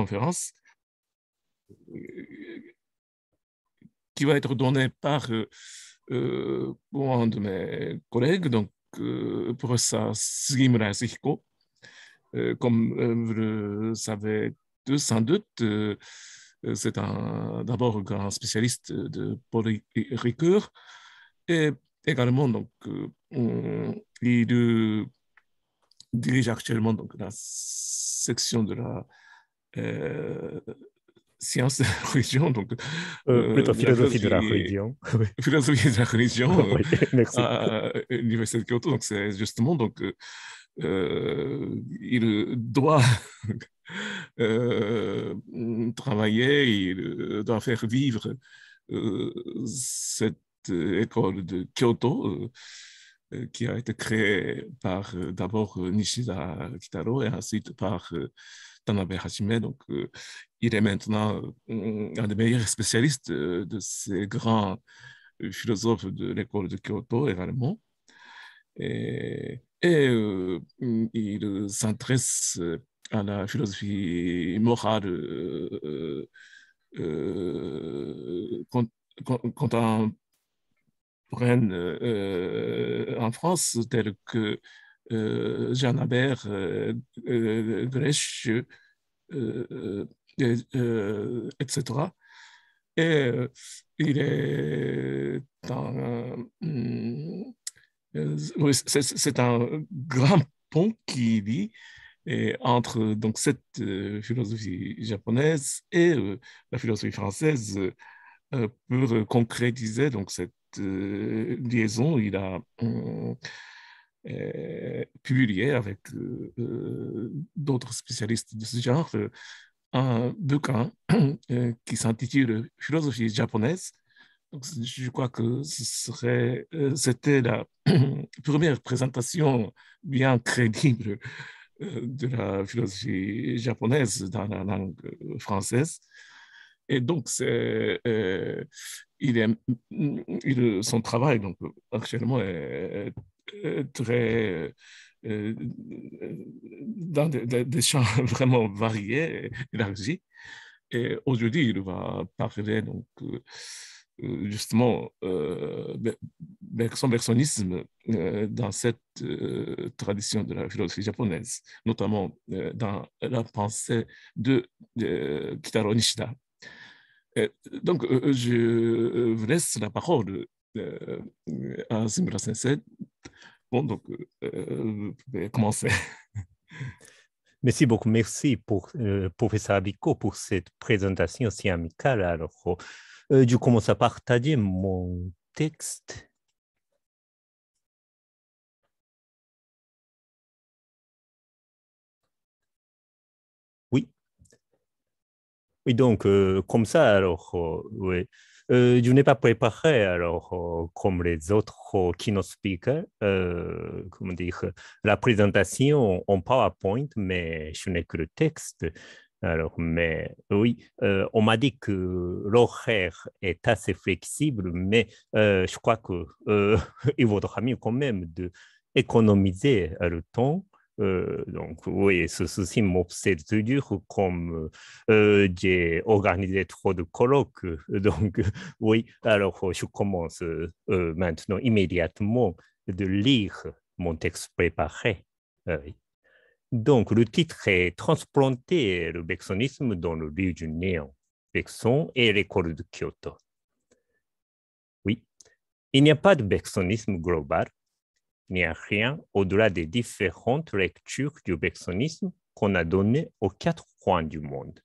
conférence qui va être donnée par euh, euh, un de mes collègues, donc euh, professeur Sugimura Yasuhiko. comme vous le savez tous, sans doute, c'est d'abord un grand spécialiste de poly et également, donc, il dirige actuellement donc, la section de la euh, science de la religion, donc euh, euh, plutôt philosophie de la religion, philosophie de la religion à l'université de Kyoto. Donc c'est justement donc il doit travailler, il doit faire vivre cette école de Kyoto qui a été créée par d'abord Nishida Kitaro et ensuite par Tanabe Hajime. Donc, euh, il est maintenant euh, un des meilleurs spécialistes euh, de ces grands philosophes de l'école de Kyoto, également. Et, il s'intéresse à la philosophie morale euh, contemporaine en France, telle que Jean Abert Grèche etc. Euh, euh, euh, et il est mm, c'est un grand pont qui vit entre donc, cette philosophie japonaise et la philosophie française pour concrétiser donc, cette liaison. Il a mm, euh, publié avec euh, euh, d'autres spécialistes de ce genre un bouquin qui s'intitule Philosophie japonaise. je crois que c'était la première présentation bien crédible de la philosophie japonaise dans la langue française. Et donc, c'est il est, son travail donc, actuellement est euh, très euh, euh, dans des, champs vraiment variés, élargis. Et aujourd'hui, il va parler donc justement euh, son bergsonisme dans cette tradition de la philosophie japonaise, notamment dans la pensée de, Kitaro Nishida. donc, je vous laisse la parole à Zimra Sensei. Bon, donc, euh, euh commencer. Merci beaucoup. Merci pour euh, professeur Abiko pour cette présentation si amicale. Alors, euh, je commence à partager mon texte. Oui. oui donc, comme ça, alors, oui. Euh, je n'ai pas préparé, alors, euh, comme les autres euh, keynote speakers, comment dire, la présentation en PowerPoint, mais je n'ai que le texte. Alors, mais oui, on m'a dit que l'horaire est assez flexible, mais je crois qu'il il vaudra mieux quand même d'économiser le temps euh, donc oui, ce souci m'obsède toujours comme euh, j'ai organisé trop de colloques. Donc oui, alors je commence euh, maintenant immédiatement de lire mon texte préparé. donc le titre est Transplanter le bexonisme dans le lieu du néant, bexon et l'école de Kyoto. Oui, il n'y a pas de bexonisme global, n'y a rien au-delà des différentes lectures du bergsonisme qu'on a données aux quatre coins du monde.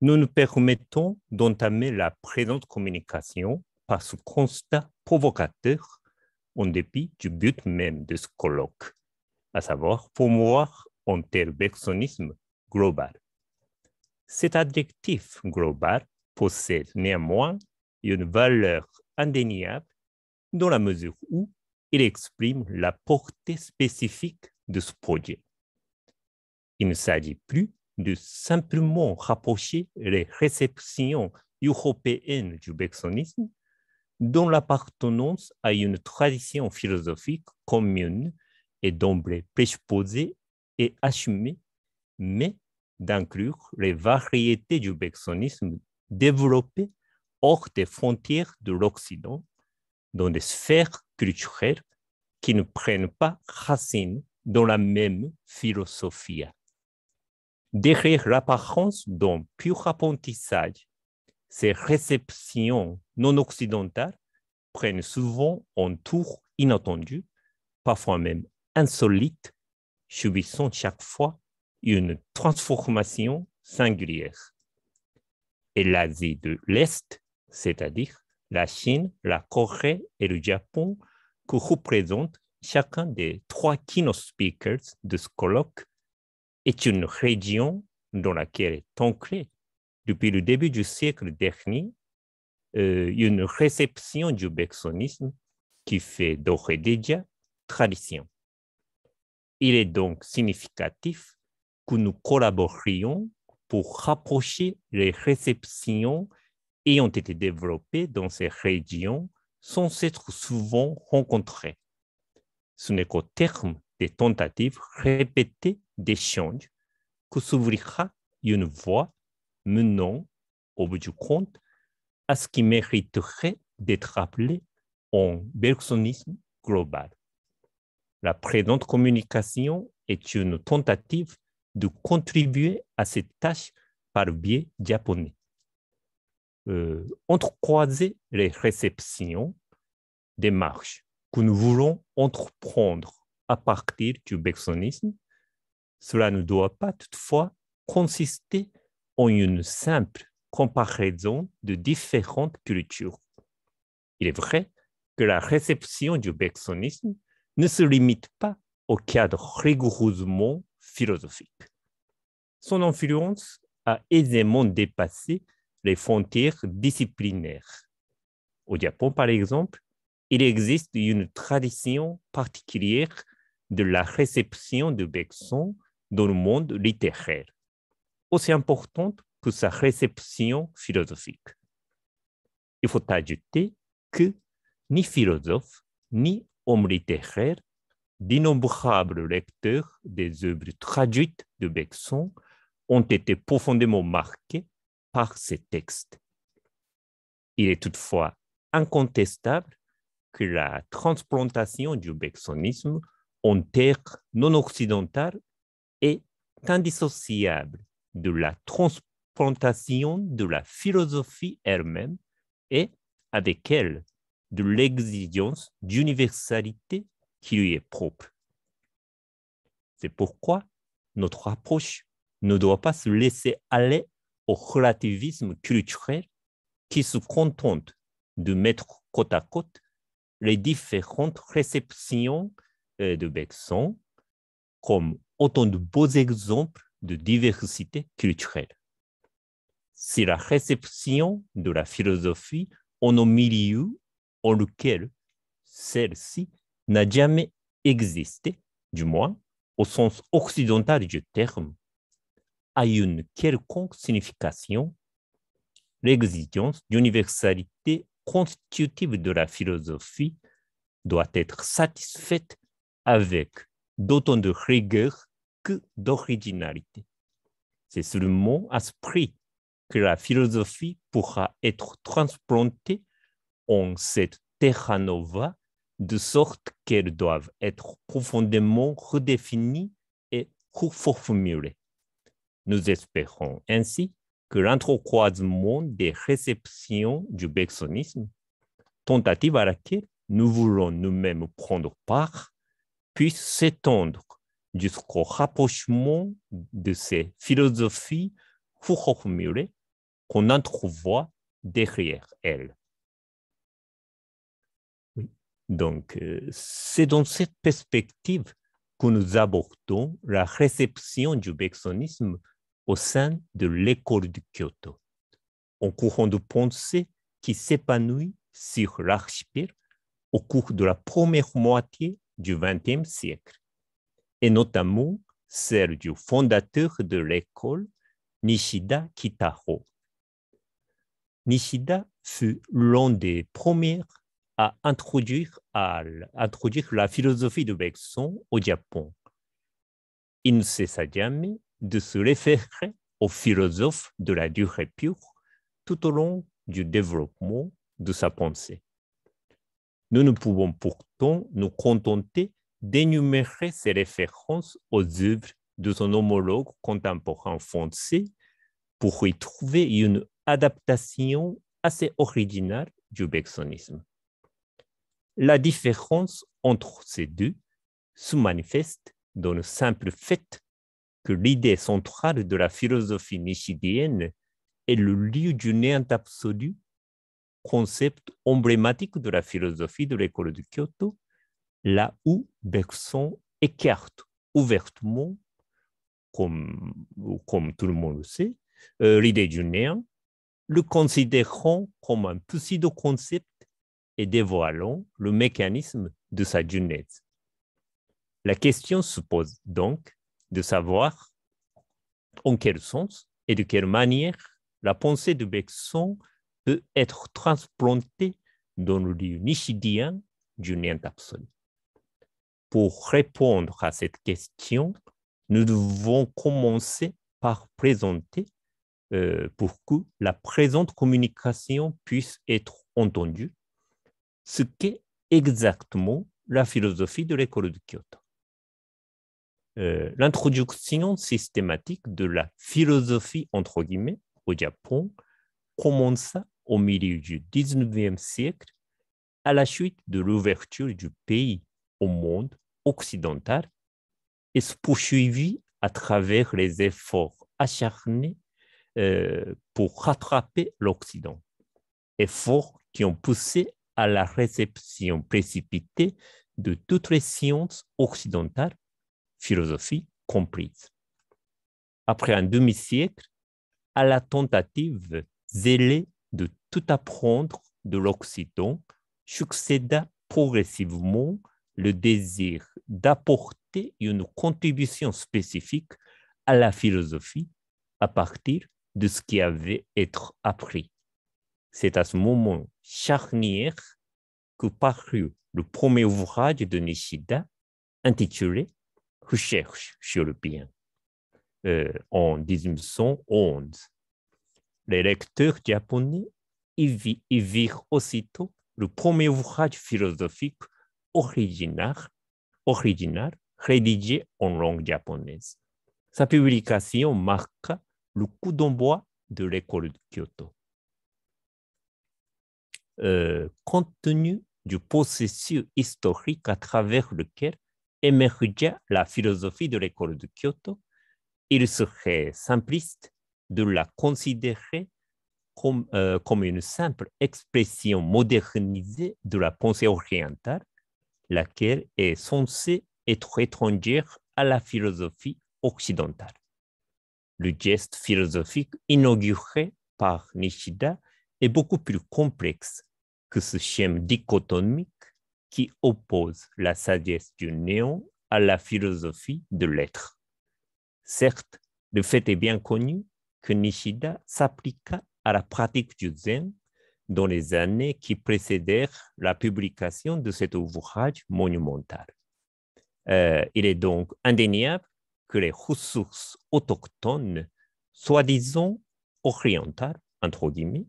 Nous nous permettons d'entamer la présente communication par ce constat provocateur en dépit du but même de ce colloque, à savoir promouvoir un tel bergsonisme global. Cet adjectif global possède néanmoins une valeur indéniable dans la mesure où il exprime la portée spécifique de ce projet. Il ne s'agit plus de simplement rapprocher les réceptions européennes du bexonisme dont l'appartenance à une tradition philosophique commune est d'emblée présupposée et assumée, mais d'inclure les variétés du bexonisme développées hors des frontières de l'Occident, dans des sphères culturels qui ne prennent pas racine dans la même philosophie. Derrière l'apparence d'un pur apprentissage, ces réceptions non occidentales prennent souvent un tour inattendu, parfois même insolite, subissant chaque fois une transformation singulière. Et l'Asie de l'Est, c'est-à-dire la Chine, la Corée et le Japon, que représentent chacun des trois keynote speakers de ce colloque, est une région dans laquelle est ancrée depuis le début du siècle dernier euh, une réception du bergsonisme qui fait d'ores tradition. Il est donc significatif que nous collaborions pour rapprocher les réceptions et ont été développés dans ces régions sans s'être souvent rencontrés. Ce n'est qu'au terme des tentatives répétées d'échange que s'ouvrira une voie menant, au bout du compte, à ce qui mériterait d'être appelé un bergsonisme global. La présente communication est une tentative de contribuer à cette tâche par le biais japonais. Euh, entrecroiser les réceptions des marches que nous voulons entreprendre à partir du bexonisme, Cela ne doit pas toutefois consister en une simple comparaison de différentes cultures. Il est vrai que la réception du bexonisme ne se limite pas au cadre rigoureusement philosophique. Son influence a aisément dépassé les frontières disciplinaires. Au Japon, par exemple, il existe une tradition particulière de la réception de bexon dans le monde littéraire, aussi importante que sa réception philosophique. Il faut ajouter que ni philosophe ni homme littéraire, d'innombrables lecteurs des œuvres traduites de bexon ont été profondément marqués par ces textes. Il est toutefois incontestable que la transplantation du bexonisme en terre non occidentale est indissociable de la transplantation de la philosophie elle-même et avec elle de l'exigence d'universalité qui lui est propre. C'est pourquoi notre approche ne doit pas se laisser aller au relativisme culturel qui se contente de mettre côte à côte les différentes réceptions euh, de Bergson comme autant de beaux exemples de diversité culturelle. C'est la réception de la philosophie en un milieu en lequel celle-ci n'a jamais existé, du moins au sens occidental du terme, a une quelconque signification l'exigence d'universalité constitutive de la philosophie doit être satisfaite avec d'autant de rigueur que d'originalité. C'est seulement à ce prix que la philosophie pourra être transplantée en cette terra nova de sorte qu'elle doivent être profondément redéfinie et reformulée. Nous espérons ainsi que l'entrecroisement des réceptions du bexonisme, tentative à laquelle nous voulons nous-mêmes prendre part, puisse s'étendre jusqu'au rapprochement de ces philosophies formulées qu'on entrevoit derrière elles. Donc, euh, c'est dans cette perspective que nous abordons la réception du bexonisme au sein de l'école de Kyoto, un courant de pensée qui s'épanouit sur l'archipel au cours de la première moitié du XXe siècle, et notamment celle du fondateur de l'école, Nishida Kitaro. Nishida fut l'un des premiers à introduire, à introduire, la philosophie de Bergson au Japon. Il ne cessa jamais de se référer au philosophe de la durée pure tout au long du développement de sa pensée. Nous ne pouvons pourtant nous contenter d'énumérer ses références aux œuvres de son homologue contemporain français pour y trouver une adaptation assez originale du bergsonisme. La différence entre ces deux se manifeste dans le simple fait que l'idée centrale de la philosophie nichidienne est le lieu du néant absolu, concept emblématique de la philosophie de l'école de Kyoto, là où Bergson écarte ouvertement, comme, tout le monde le sait, euh, l'idée du néant, le considérant comme un pseudo-concept et dévoilant le mécanisme de sa genèse. La question se pose donc, de savoir en quel sens et de quelle manière la pensée de Bergson peut être transplantée dans le lieu nichidien du néant absolu. Pour répondre à cette question, nous devons commencer par présenter euh, pour que la présente communication puisse être entendue, ce qu'est exactement la philosophie de l'école de Kyoto. Euh, l'introduction systématique de la philosophie, entre guillemets, au Japon commença au milieu du 19e siècle à la suite de l'ouverture du pays au monde occidental et se poursuivit à travers les efforts acharnés euh, pour rattraper l'Occident. Efforts qui ont poussé à la réception précipitée de toutes les sciences occidentales philosophie comprise. Après un demi-siècle, à la tentative zélée de tout apprendre de l'Occident, succéda progressivement le désir d'apporter une contribution spécifique à la philosophie à partir de ce qui avait été appris. C'est à ce moment charnière que parut le premier ouvrage de Nishida intitulé recherche sur le bien. en 1911. les lecteurs japonais y, y virent aussitôt le premier ouvrage philosophique original, original rédigé en langue japonaise. Sa publication marqua le coup d'envoi de l'école de Kyoto. Euh, compte tenu du processus historique à travers lequel émergea la philosophie de l'école de Kyoto, il serait simpliste de la considérer comme, euh, comme, une simple expression modernisée de la pensée orientale, laquelle est censée être étrangère à la philosophie occidentale. Le geste philosophique inauguré par Nishida est beaucoup plus complexe que ce schéma dichotomique qui oppose la sagesse du néant à la philosophie de l'être. Certes, le fait est bien connu que Nishida s'appliqua à la pratique du zen dans les années qui précédèrent la publication de cet ouvrage monumental. Euh, il est donc indéniable que les ressources autochtones, soi-disant orientales, entre guillemets,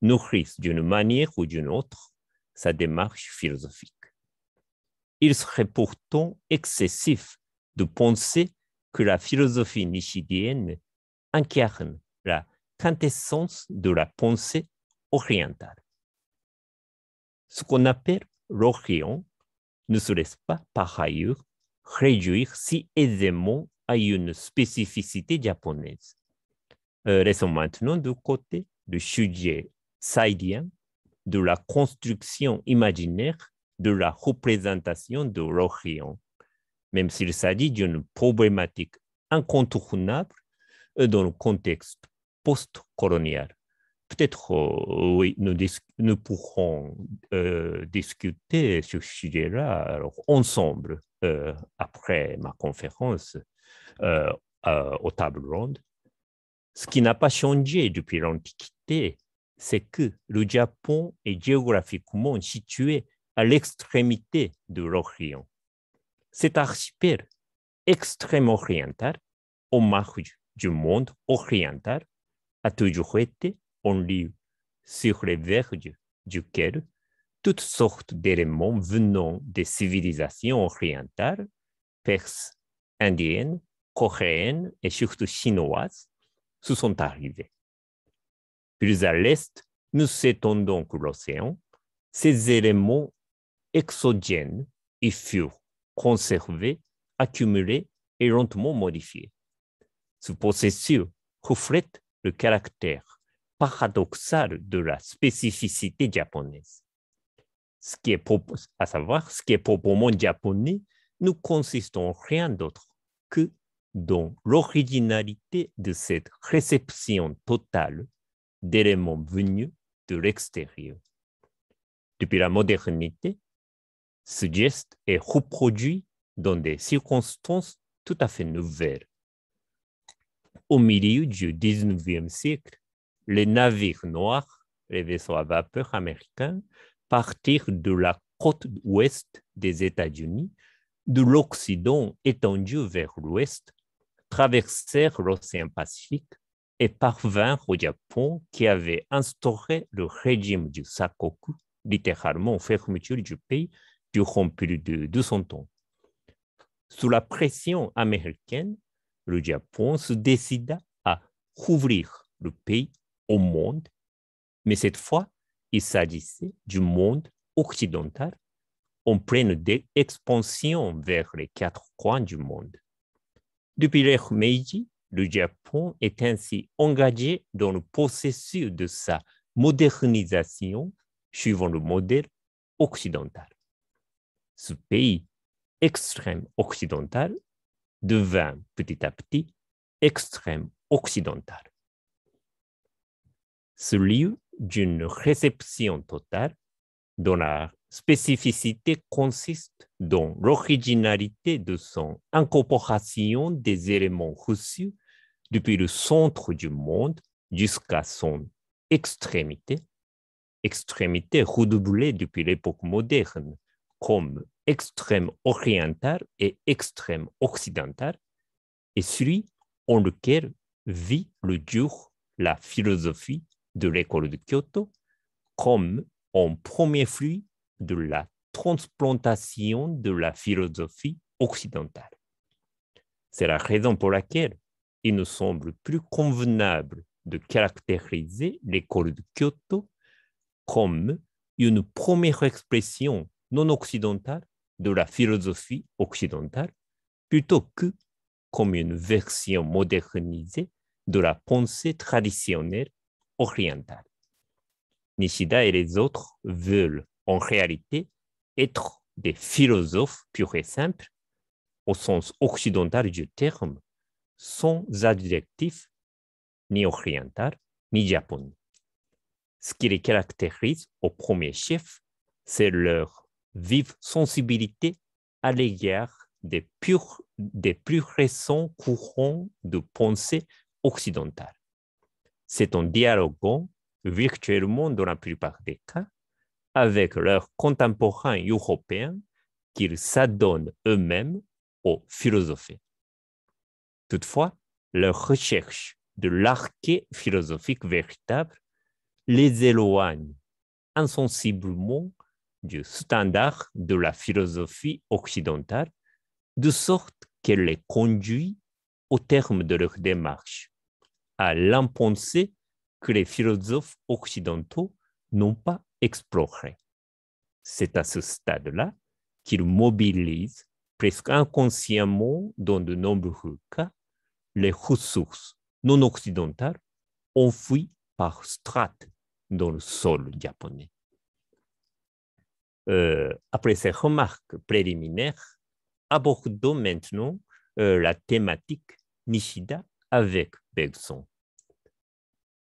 nourrissent d'une manière ou d'une autre sa démarche philosophique. Il serait pourtant excessif de penser que la philosophie nichidienne incarne la quintessence de la pensée orientale. Ce qu'on appelle l'Orient ne se laisse pas par ailleurs réduire si aisément à une spécificité japonaise. Euh, laissons maintenant de côté le sujet saïdien de la construction imaginaire de la représentation de l'Orient, même s'il s'agit d'une problématique incontournable euh, dans le contexte post-colonial. Peut-être, euh, oui, nous, pourrons euh, discuter sur ce sujet-là ensemble après ma conférence au table ronde. Ce qui n'a pas changé depuis l'Antiquité, c'est que le Japon est géographiquement situé à l'extrémité de l'Orient. Cet archipel extrême oriental, au marge du monde oriental, a toujours été un lieu sur les verges duquel toutes sortes d'éléments venant des civilisations orientales, perses, indiennes, coréennes et surtout chinoises, se sont arrivés. Plus à l'est, nous étendons l'océan, ces éléments exogènes et furent conservés, accumulés et lentement modifiés. Ce processus reflète le caractère paradoxal de la spécificité japonaise. Ce qui est, à savoir, ce qui est proprement japonais ne consiste en rien d'autre que dans l'originalité de cette réception totale d'éléments venus de l'extérieur. Depuis la modernité, ce geste est reproduit dans des circonstances tout à fait nouvelles. Au milieu du 19e siècle, les navires noirs, les vaisseaux à vapeur américains, partirent de la côte ouest des États-Unis, de l'Occident étendu vers l'ouest, traversèrent l'océan Pacifique et parvinrent au Japon qui avait instauré le régime du Sakoku, littéralement fermeture du pays, durant plus de 200 ans. Sous la pression américaine, le Japon se décida à ouvrir le pays au monde, mais cette fois, il s'agissait du monde occidental en pleine expansion vers les quatre coins du monde. Depuis l'ère Meiji, le Japon est ainsi engagé dans le processus de sa modernisation suivant le modèle occidental ce pays extrême occidental devint petit à petit extrême occidental. Ce lieu d'une réception totale dont la spécificité consiste dans l'originalité de son incorporation des éléments reçus depuis le centre du monde jusqu'à son extrémité, extrémité redoublée depuis l'époque moderne comme extrême oriental et extrême occidental, et celui en lequel vit le jour la philosophie de l'école de Kyoto comme un premier fruit de la transplantation de la philosophie occidentale. C'est la raison pour laquelle il nous semble plus convenable de caractériser l'école de Kyoto comme une première expression non occidentale de la philosophie occidentale plutôt que comme une version modernisée de la pensée traditionnelle orientale. Nishida et les autres veulent en réalité être des philosophes purs et simples au sens occidental du terme, sans adjectif ni oriental ni japonais. Ce qui les caractérise au premier chef, c'est leur vive sensibilité à l'égard des, des plus récents courants de pensée occidentale. C'est en dialoguant virtuellement dans la plupart des cas avec leurs contemporains européens qu'ils s'adonnent eux-mêmes aux philosophies. Toutefois, leur recherche de l'arché philosophique véritable les éloigne insensiblement du standard de la philosophie occidentale, de sorte qu'elle les conduit au terme de leur démarche à l'impensé que les philosophes occidentaux n'ont pas exploré. C'est à ce stade-là qu'ils mobilisent presque inconsciemment dans de nombreux cas les ressources non occidentales enfouies par strates dans le sol japonais. Euh, après ces remarques préliminaires, abordons maintenant euh, la thématique Nishida avec Bergson.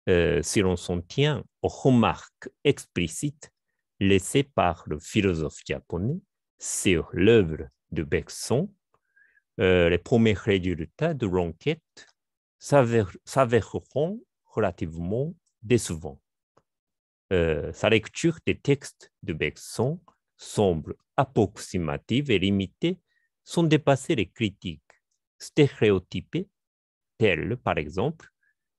Euh, si l'on s'en tient aux remarques explicites laissées par le philosophe japonais sur l'œuvre de Bergson, les premiers résultats de l'enquête s'avéreront relativement décevants. sa lecture des textes de Bergson semblent approximatives et limitées sont dépassées les critiques stéréotypées, telles par exemple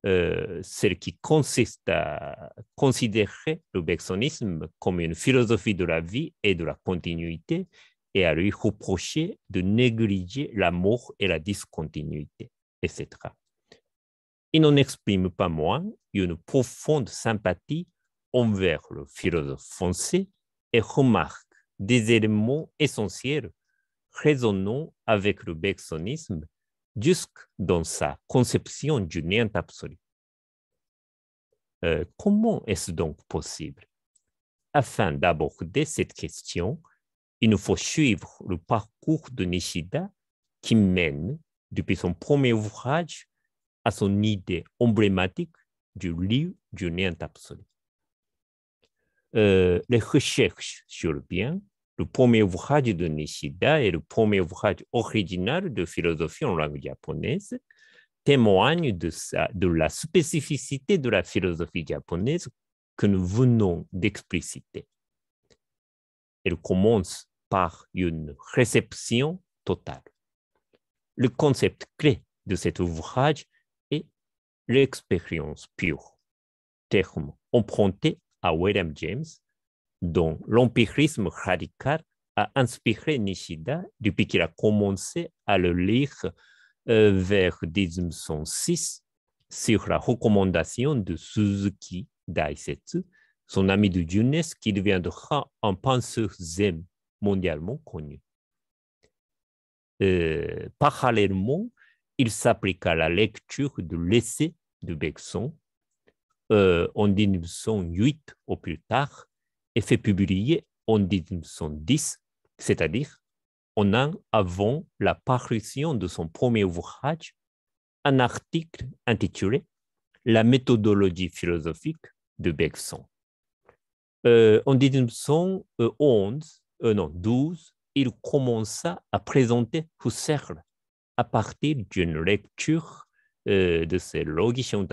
euh, celles qui consistent à considérer le bergsonisme comme une philosophie de la vie et de la continuité et à lui reprocher de négliger l'amour et la discontinuité, etc. Il n'en exprime pas moins une profonde sympathie envers le philosophe français et remarque des éléments essentiels résonnant avec le bergsonisme jusque dans sa conception du néant absolu. Euh, comment est-ce donc possible Afin d'aborder cette question, il nous faut suivre le parcours de Nishida qui mène depuis son premier ouvrage à son idée emblématique du lieu du néant absolu. Euh, les recherches sur le bien. Le premier ouvrage de Nishida et le premier ouvrage original de philosophie en langue japonaise témoignent de, de la spécificité de la philosophie japonaise que nous venons d'expliciter. Elle commence par une réception totale. Le concept clé de cet ouvrage est l'expérience pure, terme emprunté à William James, dont l'empirisme radical a inspiré Nishida depuis qu'il a commencé à le lire euh, vers 1906 sur la recommandation de Suzuki Daisetsu, son ami de jeunesse qui deviendra un penseur zen mondialement connu. Euh, parallèlement, il s'applique à la lecture de l'essai de Bergson en euh, 1908 au plus tard et fait publier en 1910, c'est-à-dire un an avant la parution de son premier ouvrage, un article intitulé La méthodologie philosophique de Bergson. en euh, 1911, euh, non, 12, il commença à présenter Husserl à partir d'une lecture de ses Logischen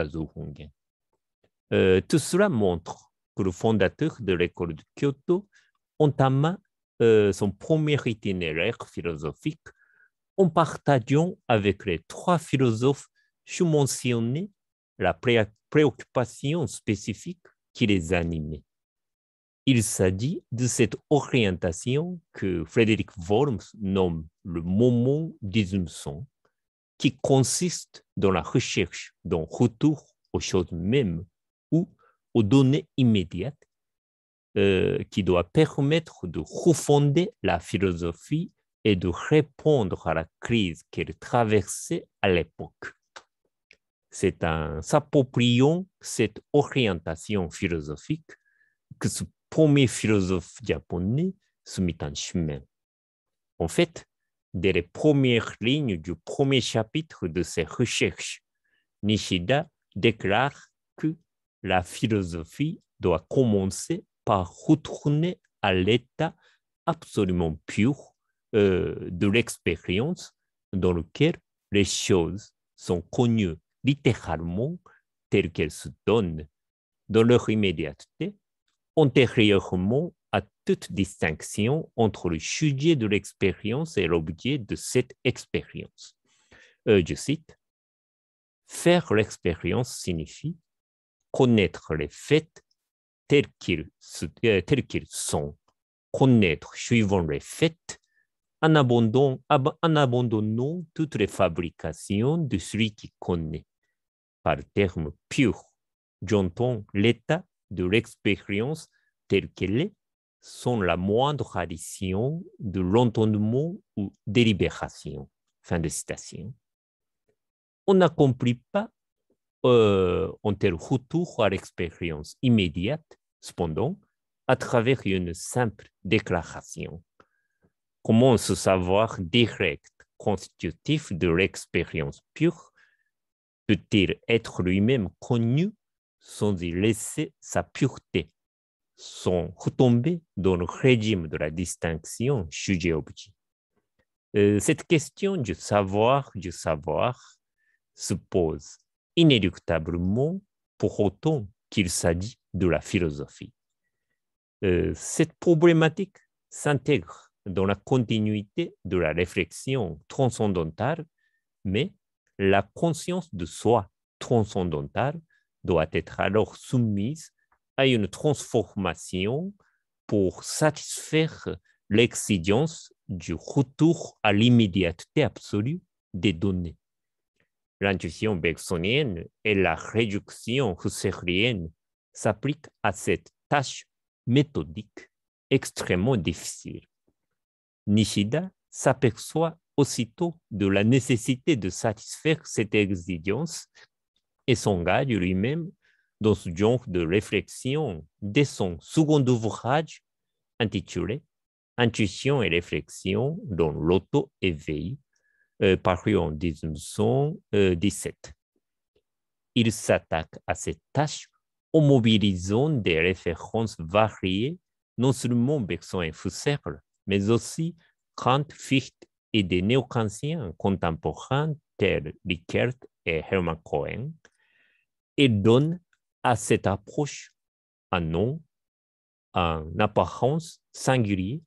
euh, tout cela montre que le fondateur de l'école de Kyoto entama euh, son premier itinéraire philosophique en partageant avec les trois philosophes sous-mentionnés la préoccupation spécifique qui les animait. Il s'agit de cette orientation que Frédéric Worms nomme le moment d'Isumson, qui consiste dans la recherche d'un retour aux choses mêmes aux données immédiates euh, qui doit permettre de refonder la philosophie et de répondre à la crise qu'elle traversait à l'époque. C'est en s'appropriant cette orientation philosophique que ce premier philosophe japonais se mit en chemin. En fait, dès les premières lignes du premier chapitre de ses recherches, Nishida déclare que la philosophie doit commencer par retourner à l'état absolument pur euh, de l'expérience dans lequel les choses sont connues littéralement telles qu'elles se donnent dans leur immédiateté, antérieurement à toute distinction entre le sujet de l'expérience et l'objet de cette expérience. Euh, je cite, Faire l'expérience signifie connaître les faits euh, tels qu'ils sont, connaître suivant les faits, en abandonnant, en toutes les fabrications de celui qui connaît. Par terme pur, j'entends l'état de l'expérience telle qu'elle est, sans la moindre addition de l'entendement ou délibération. Fin de citation. On n'accomplit pas euh, Ont-elles retour à l'expérience immédiate, cependant, à travers une simple déclaration. Comment ce savoir direct, constitutif de l'expérience pure, peut-il être lui-même connu sans y laisser sa pureté, sans retomber dans le régime de la distinction sujet-objet euh, Cette question du savoir, du savoir, se pose inéluctablement pour autant qu'il s'agit de la philosophie. Euh, cette problématique s'intègre dans la continuité de la réflexion transcendantale, mais la conscience de soi transcendantale doit être alors soumise à une transformation pour satisfaire l'exigence du retour à l'immédiateté absolue des données l'intuition bergsonienne et la réduction husserlienne s'appliquent à cette tâche méthodique extrêmement difficile. Nishida s'aperçoit aussitôt de la nécessité de satisfaire cette exigence et s'engage lui-même dans ce genre de réflexion dès son second ouvrage intitulé Intuition et réflexion dans l'auto-éveil, paru en 1917. Il s'attaque à cette tâche en mobilisant des références variées, non seulement Bergson et Husserl, mais aussi Kant, Fichte et des néo contemporains tels Likert et Hermann Cohen, et donne à cette approche un nom, un apparence singulier,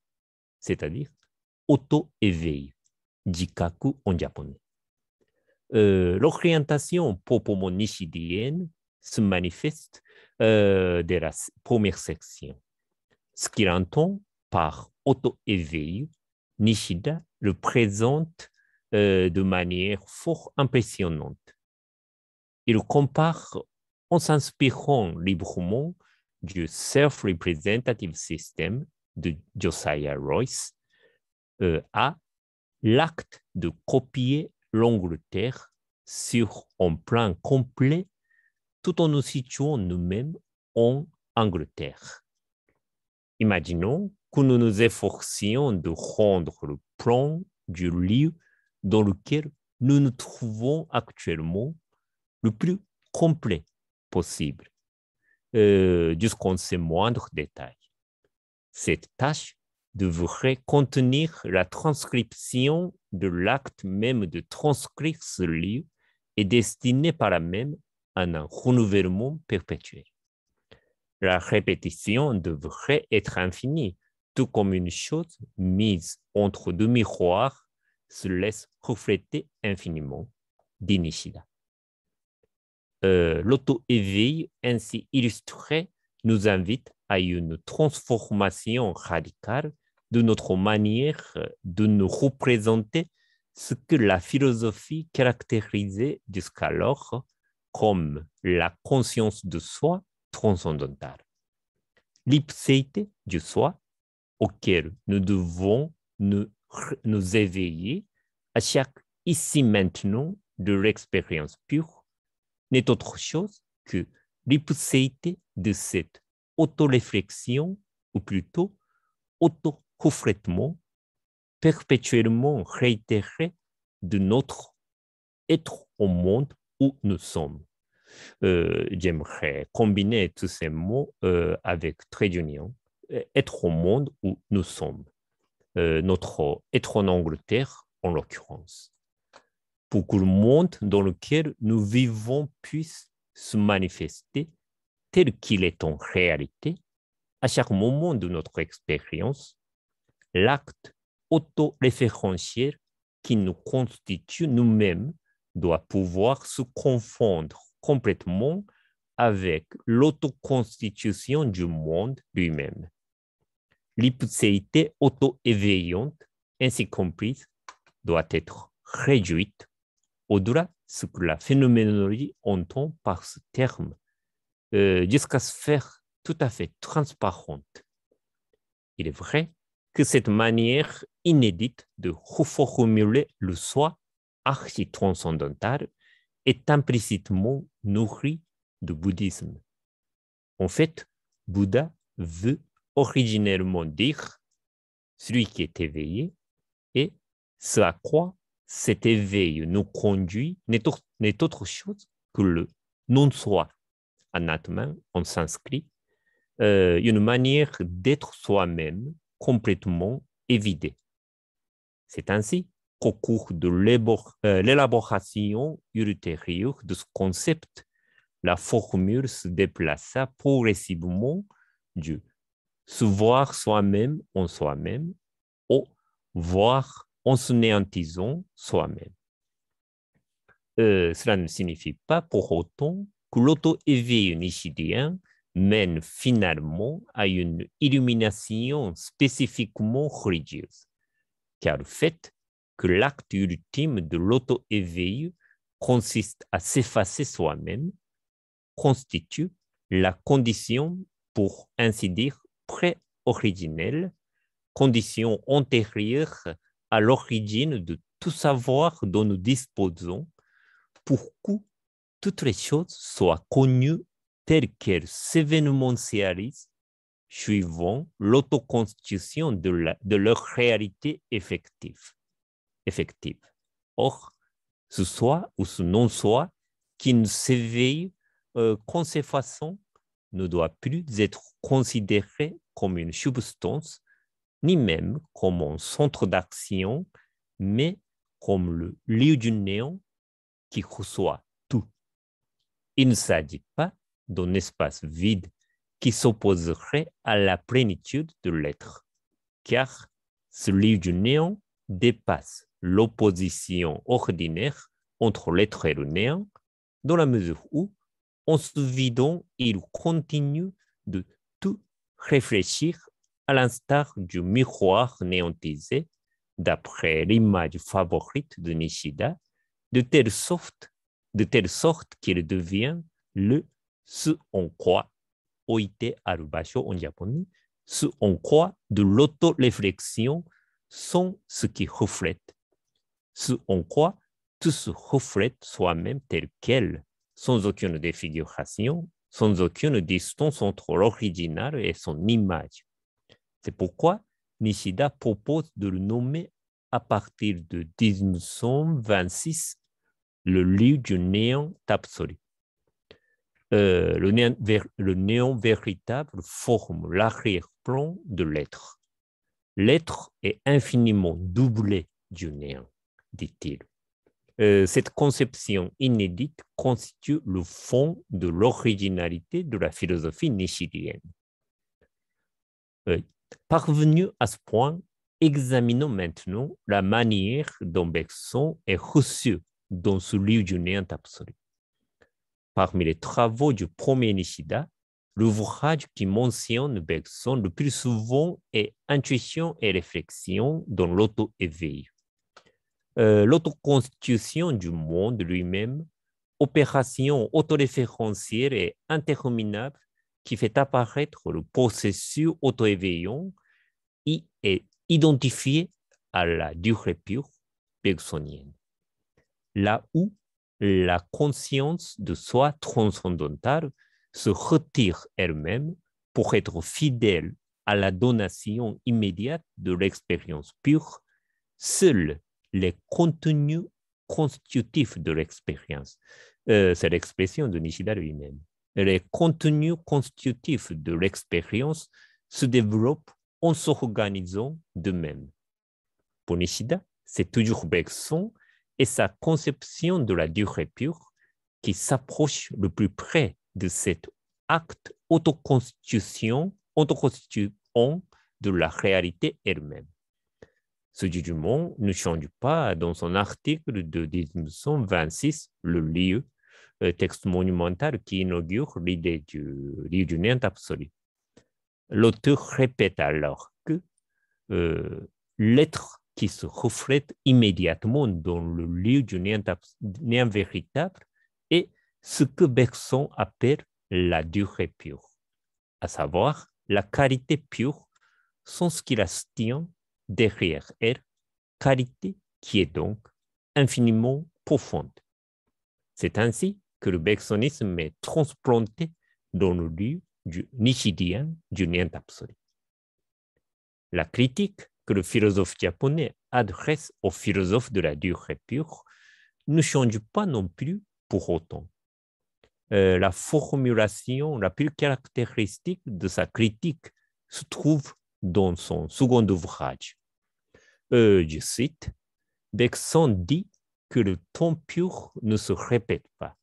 c'est-à-dire auto-éveil jikaku en japonais. Euh, l'orientation popomo nishidienne se manifeste euh, de la première section. Ce qu'il entend par auto-éveil, Nishida le présente euh, de manière fort impressionnante. Il compare en s'inspirant librement du Self-Representative System de Josiah Royce euh, à l'acte de copier l'Angleterre sur un plan complet tout en nous situant nous-mêmes en Angleterre. Imaginons que nous nous efforcions de rendre le plan du lieu dans lequel nous nous trouvons actuellement le plus complet possible, euh, jusqu'en ses moindres détails. Cette tâche devrait contenir la transcription de l'acte même de transcrire ce livre et destiné par la même à un renouvellement perpétuel. La répétition devrait être infinie, tout comme une chose mise entre deux miroirs se laisse refléter infiniment, dit euh, L'auto-éveil ainsi illustré nous invite à une transformation radicale de notre manière euh, de nous représenter ce que la philosophie caractérisait jusqu'alors comme la conscience de soi transcendantale. L'ipséité du soi auquel nous devons nous, éveiller à chaque ici maintenant de l'expérience pure n'est autre chose que l'ipséité de cette auto-réflexion ou plutôt auto complètement, perpétuellement réitéré de notre être au monde où nous sommes. Euh, j'aimerais combiner tous ces mots euh, avec très d'union, euh, être au monde où nous sommes, notre être en Angleterre en l'occurrence, pour que le monde dans lequel nous vivons puisse se manifester tel qu'il est en réalité à chaque moment de notre expérience l'acte autoréférentiel qui nous constitue nous-mêmes doit pouvoir se confondre complètement avec l'autoconstitution du monde lui-même. L'hypocéité auto-éveillante, ainsi comprise, doit être réduite au-delà de ce que la phénoménologie entend par ce terme, euh, jusqu'à se faire tout à fait transparente. Il est vrai que cette manière inédite de reformuler le soi archi transcendental est implicitement nourrie du bouddhisme. En fait, Bouddha veut originellement dire celui qui est éveillé et ce à quoi cet éveil nous conduit n'est autre, chose que le non-soi en atman, en sanskrit, euh, une manière d'être soi-même complètement évidé. C'est ainsi qu'au cours de euh, l'élaboration ultérieure de ce concept, la formule se déplaça progressivement du se voir soi-même en soi-même au voir en se néantisant soi-même. Euh, cela ne signifie pas pour autant que l'auto-éveil nichidien mène finalement à une illumination spécifiquement religieuse, car le fait que l'acte ultime de l'auto-éveil consiste à s'effacer soi-même constitue la condition, pour ainsi dire, pré-originelle, condition antérieure à l'origine de tout savoir dont nous disposons pour que toutes les choses soient connues tel quelles s'événementialisent suivant l'autoconstitution de, leur réalité effective. effective. Or, ce soi ou ce non-soi qui ne s'éveille euh, qu'en ces façons ne doit plus être considéré comme une substance, ni même comme un centre d'action, mais comme le lieu du néant qui reçoit tout. Il ne s'agit pas d'un espace vide qui s'opposerait à la plénitude de l'être, car ce livre du néant dépasse l'opposition ordinaire entre l'être et le néant, dans la mesure où, en se vidant, il continue de tout réfléchir à l'instar du miroir néantisé, d'après l'image favorite de Nishida, de telle sorte, de telle sorte qu'il devient le ce on croit oite aru en japonais. Ce on croit de l'auto-réflexion sont ce qui reflète. Ce on croit, tout se reflète soi-même tel quel, sans aucune défiguration, sans aucune distance entre l'original et son image. C'est pourquoi Nishida propose de le nommer à partir de 1926 le lieu du néant absolu. Euh, le, néant, véritable forme l'arrière-plan de l'être. L'être est infiniment doublé du néant, dit-il. Euh, cette conception inédite constitue le fond de l'originalité de la philosophie nichirienne. Euh, parvenu à ce point, examinons maintenant la manière dont Bergson est reçu dans ce livre du néant absolu. Parmi les travaux du premier Nishida, l'ouvrage qui mentionne Bergson le plus souvent est Intuition et réflexion dans l'auto-éveil. Euh, l'autoconstitution du monde lui-même, opération autoréférentielle et interminable qui fait apparaître le processus auto-éveillant et est identifié à la durée pure bergsonienne. Là où la conscience de soi transcendantale se retire elle-même pour être fidèle à la donation immédiate de l'expérience pure, seuls les contenus constitutifs de l'expérience, euh, c'est l'expression de Nishida lui-même, les contenus constitutifs de l'expérience se développent en s'organisant d'eux-mêmes. Pour Nishida, c'est toujours Bergson et sa conception de la durée pure qui s'approche le plus près de cet acte autoconstitution, autoconstituant de la réalité elle-même. Ce jugement ne change pas dans son article de 1926, le lieu, euh, texte monumental qui inaugure l'idée du lieu du néant absolu. L'auteur répète alors que euh, l'être qui se reflète immédiatement dans le lieu du néant véritable et ce que Bergson appelle la durée pure, à savoir la qualité pure sans ce qu'il tient derrière elle, qualité qui est donc infiniment profonde. C'est ainsi que le bergsonisme est transplanté dans le lieu du nichidien du néant absolu. La critique que le philosophe japonais adresse au philosophe de la durée pure ne change pas non plus pour autant. Euh, la formulation la plus caractéristique de sa critique se trouve dans son second ouvrage. Euh, je cite, Bexon dit que le temps pur ne se répète pas.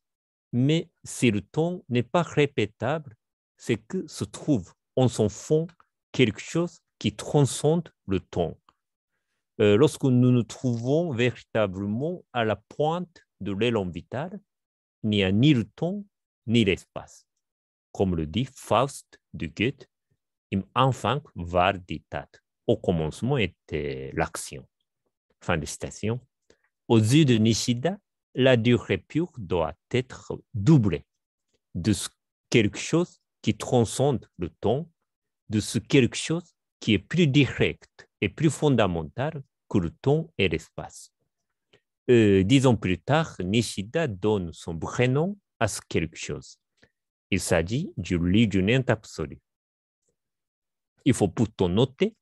Mais si le temps n'est pas répétable, c'est que se trouve en son fond quelque chose qui transcende le temps. Euh, lorsque nous nous trouvons véritablement à la pointe de l'élan vital, il n'y a ni le temps ni l'espace. Comme le dit Faust de Goethe, Im Anfang war die Tat. Au commencement était l'action. Fin de citation. Aux yeux de Nishida, la durée pure doit être doublée de quelque chose qui transcende le temps, de ce quelque chose qui est plus direct et plus fondamental que le temps et l'espace. Euh, dix ans plus tard, Nishida donne son nom à ce quelque chose. Il s'agit du lit d'une Il faut pourtant noter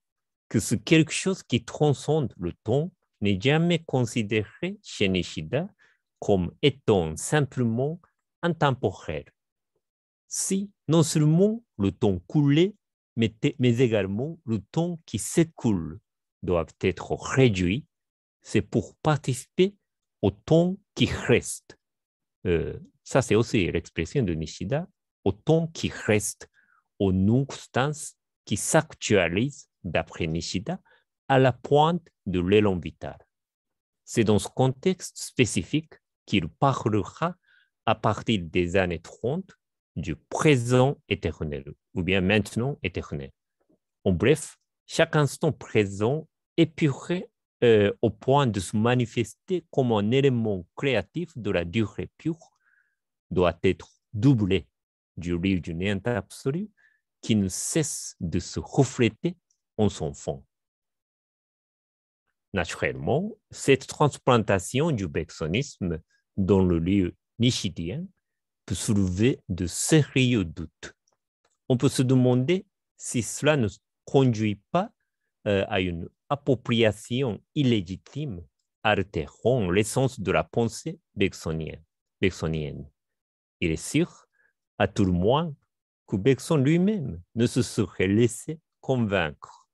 que ce quelque chose qui transcende le temps n'est jamais considéré chez Nishida comme étant simplement intemporel. Si non seulement le temps coulait mais, également le temps qui s'écoule doit être réduit. C'est pour participer au temps qui reste. Euh, ça, c'est aussi l'expression de Nishida, au temps qui reste, aux non-constances qui s'actualisent, d'après Nishida, à la pointe de l'élan vital. C'est dans ce contexte spécifique qu'il parlera à partir des années 30 du présent éternel, ou bien maintenant éternel. En bref, chaque instant présent épuré euh, au point de se manifester comme un élément créatif de la durée pure, doit être doublé du lieu du néant absolu qui ne cesse de se refléter en son fond. Naturellement, cette transplantation du bergsonisme dans le lieu nichidien soulever de sérieux doutes. On peut se demander si cela ne conduit pas euh, à une appropriation illégitime altérant l'essence de la pensée bexonienne. Il est sûr, à tout le moins, que Bergson lui-même ne se serait laissé convaincre.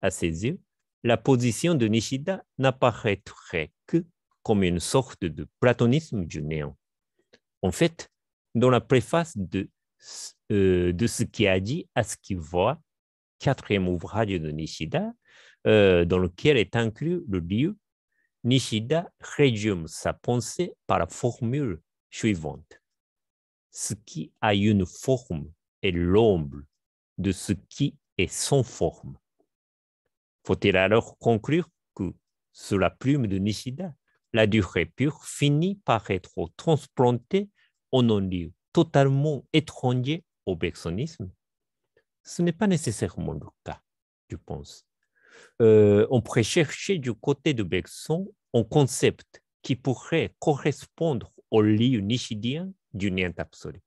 À ses yeux, la position de Nishida n'apparaîtrait que comme une sorte de platonisme du néant. En fait, dans la préface de, euh, de ce qui a dit à ce qu'il voit, quatrième ouvrage de Nishida, euh, dans lequel est inclus le lieu, Nishida résume sa pensée par la formule suivante. Ce qui a une forme est l'ombre de ce qui est sans forme. Faut-il alors conclure que sous la plume de Nishida, la durée pure finit par être transplantée en un lieu totalement étranger au bergsonisme Ce n'est pas nécessairement le cas, je pense. Euh, on pourrait chercher du côté de Bergson un concept qui pourrait correspondre au lieu nichidien du lien absolu.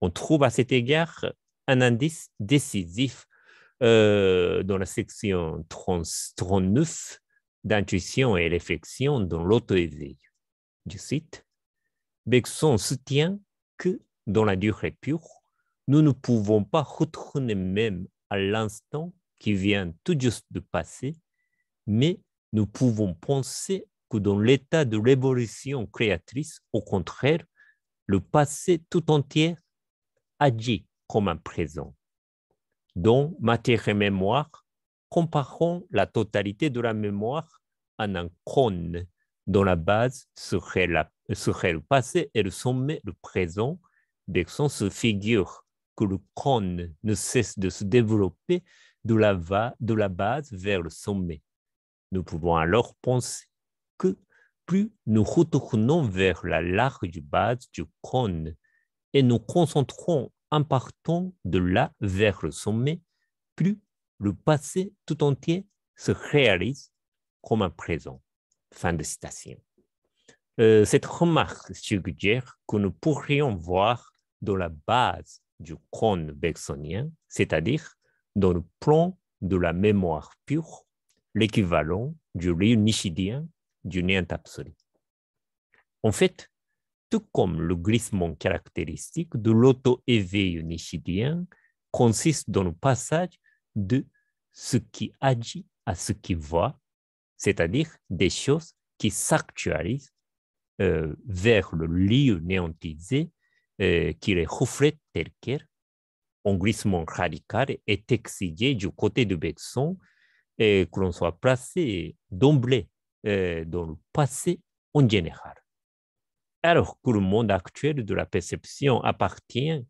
On trouve à cet égard un indice décisif euh, dans la section 39 d'intuition et réflexion dans l'auto-éveil. Je cite, Bergson soutient que dans la durée pure, nous ne pouvons pas retourner même à l'instant qui vient tout juste de passer, mais nous pouvons penser que dans l'état de révolution créatrice, au contraire, le passé tout entier agit comme un présent. dont Matière et Mémoire, comparons la totalité de la mémoire en un cône dont la base serait, le passé et le sommet le présent. d'exon se figure que le cône ne cesse de se développer de la, va, de la base vers le sommet. Nous pouvons alors penser que plus nous retournons vers la large base du cône et nous concentrons en partant de là vers le sommet, plus le passé tout entier se réalise comme un présent. Fin de citation. Euh, cette remarque suggère que nous pourrions voir dans la base du crône bergsonien, c'est-à-dire dans le plan de la mémoire pure, l'équivalent du lieu nichidien du absolu. En fait, tout comme le glissement caractéristique de l'auto-éveil nichidien consiste dans le passage de ce qui agit à ce qui voit, c'est-à-dire des choses qui s'actualisent euh, vers le lieu néantisé euh, qui les reflète tel quel. Un glissement radical est exigé du côté de Bergson et euh, que l'on soit placé d'emblée dans le passé en général. Alors que le monde actuel de la perception appartient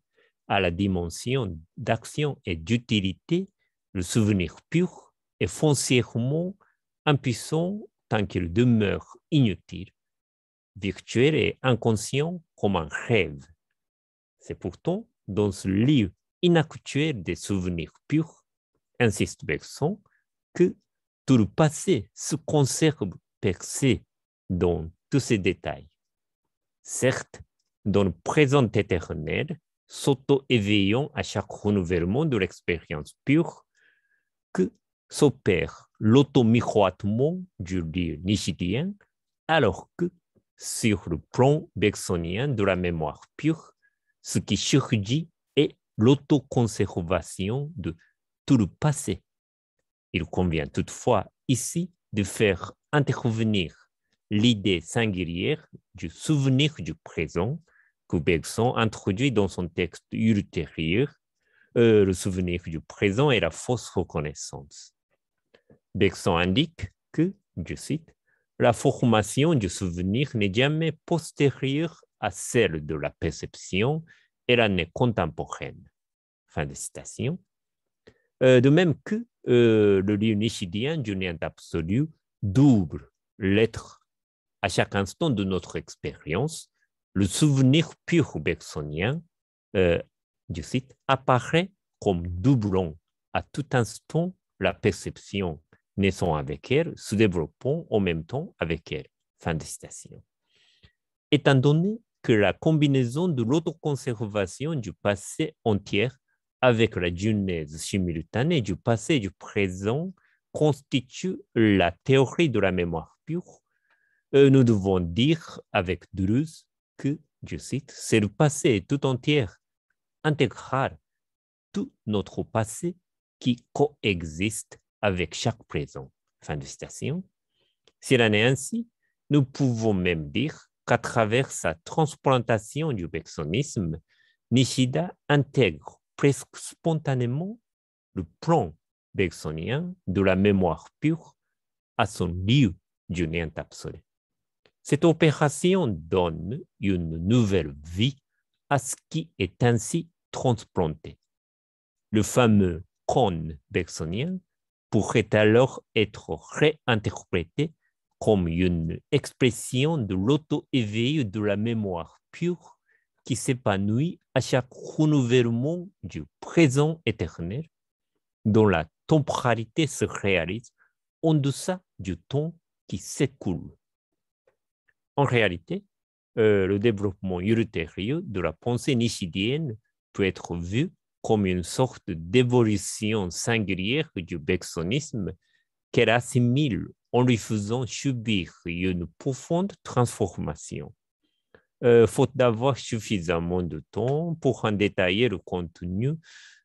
à la dimension d'action et d'utilité le souvenir pur est foncièrement impuissant tant qu'il demeure inutile, virtuel et inconscient comme un rêve. C'est pourtant dans ce livre inactuel des souvenirs purs, insiste Bergson, que tout le passé se conserve percé dans tous ses détails. Certes, dans le présent éternel, s'auto-éveillant à chaque renouvellement de l'expérience pure, s'opère l'auto-miroitement du lieu nichidien, alors que sur le plan bergsonien de la mémoire pure, ce qui surgit est l'autoconservation de tout le passé. Il convient toutefois ici de faire intervenir l'idée singulière du souvenir du présent que Bergson introduit dans son texte ultérieur euh, le souvenir du présent et la fausse reconnaissance. Bergson indique que, je cite, la formation du souvenir n'est jamais postérieure à celle de la perception et la n'est contemporaine. Fin de citation. Euh, de même que euh, le lieu nichidien du néant absolu double l'être à chaque instant de notre expérience, le souvenir pur bergsonien euh, je apparaît comme doublant à tout instant la perception naissant avec elle, se développant en même temps avec elle. Fin de citation. Étant donné que la combinaison de l'autoconservation du passé entier avec la genèse simultanée du passé et du présent constitue la théorie de la mémoire pure, euh, nous devons dire avec Deleuze que, je cite, c'est le passé tout entier intégrer tout notre passé qui coexiste avec chaque présent. Fin de citation. Si en est ainsi, nous pouvons même dire qu'à travers sa transplantation du bexonisme, Nishida intègre presque spontanément le plan bexonien de la mémoire pure à son lieu du néant absolu. Cette opération donne une nouvelle vie à ce qui est ainsi transplanté. Le fameux cône bergsonien pourrait alors être réinterprété comme une expression de l'auto-éveil de la mémoire pure qui s'épanouit à chaque renouvellement du présent éternel, dont la temporalité se réalise en deçà du temps qui s'écoule. En réalité, euh, le développement ultérieur de la pensée nichidienne, peut être vu comme une sorte d'évolution singulière du bexonisme qu'elle assimile en lui faisant subir une profonde transformation. Euh, faute d'avoir suffisamment de temps pour en détailler le contenu,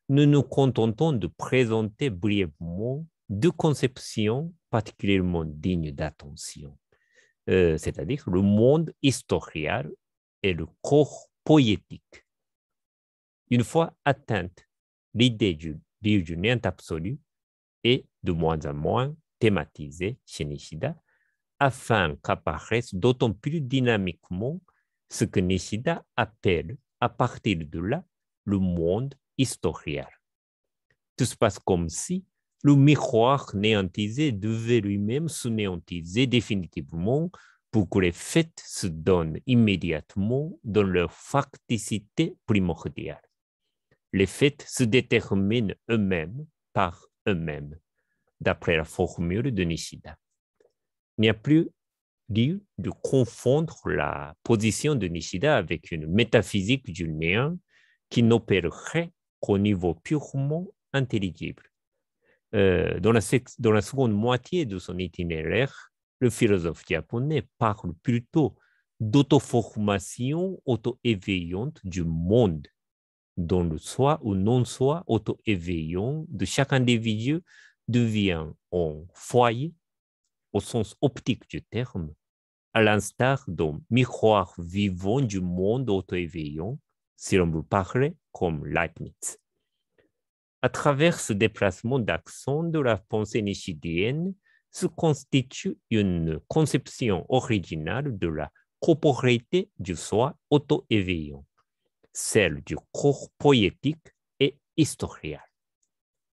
nous nous contentons de présenter brièvement deux conceptions particulièrement dignes d'attention, euh, c'est-à-dire le monde historial et le corps poétique une fois atteinte, l'idée du, du néant absolu est de moins en moins thématisée chez Nishida, afin qu'apparaisse d'autant plus dynamiquement ce que Nishida appelle à partir de là le monde historial. Tout se passe comme si le miroir néantisé devait lui-même se néantiser définitivement pour que les faits se donnent immédiatement dans leur facticité primordiale les faits se déterminent eux-mêmes par eux-mêmes, d'après la formule de Nishida. Il n'y a plus lieu de confondre la position de Nishida avec une métaphysique du néant qui n'opérerait qu'au niveau purement intelligible. Euh, dans, la dans la seconde moitié de son itinéraire, le philosophe japonais parle plutôt d'auto-formation auto-éveillante du monde dont le soi ou non-soi auto-éveillant de chaque individu devient un foyer au sens optique du terme, à l'instar d'un miroir vivant du monde auto-éveillant, si l'on veut parler comme Leibniz. À travers ce déplacement d'accent de la pensée nichidienne, se constitue une conception originale de la corporité du soi auto-éveillant celle du corps poétique et historial.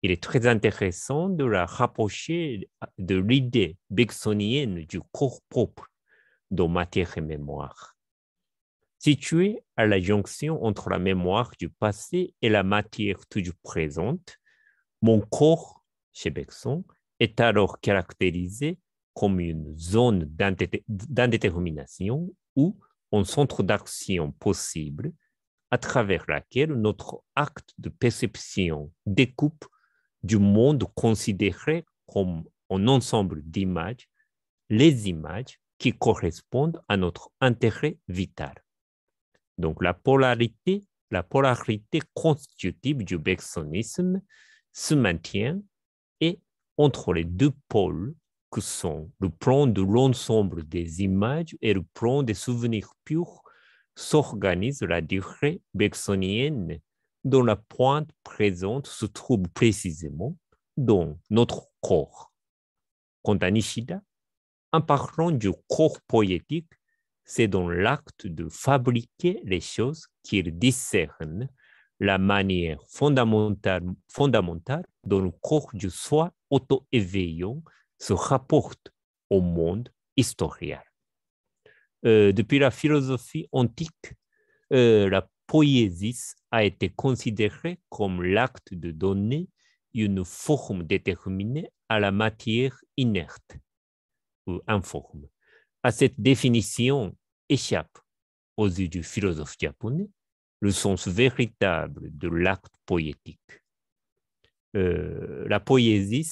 Il est très intéressant de la rapprocher de l'idée bexonienne du corps propre de matière et mémoire. situé à la jonction entre la mémoire du passé et la matière toujours présente, mon corps, chez Bexon, est alors caractérisé comme une zone d'indétermination ou un centre d'action possible à travers laquelle notre acte de perception découpe du monde considéré comme un ensemble d'images, les images qui correspondent à notre intérêt vital. Donc la polarité, la polarité constitutive du bergsonisme se maintient et entre les deux pôles que sont le plan de l'ensemble des images et le plan des souvenirs purs s'organise la durée bergsonienne dont la pointe présente se trouve précisément dans notre corps. Quant à Nishida, en parlant du corps poétique, c'est dans l'acte de fabriquer les choses qu'il discerne la manière fondamentale, fondamentale dont le corps du soi auto-éveillant se rapporte au monde historial. Euh, depuis la philosophie antique, euh, la poésie a été considérée comme l'acte de donner une forme déterminée à la matière inerte ou informe. À cette définition échappe aux yeux du philosophe japonais le sens véritable de l'acte poétique. Euh, la poésie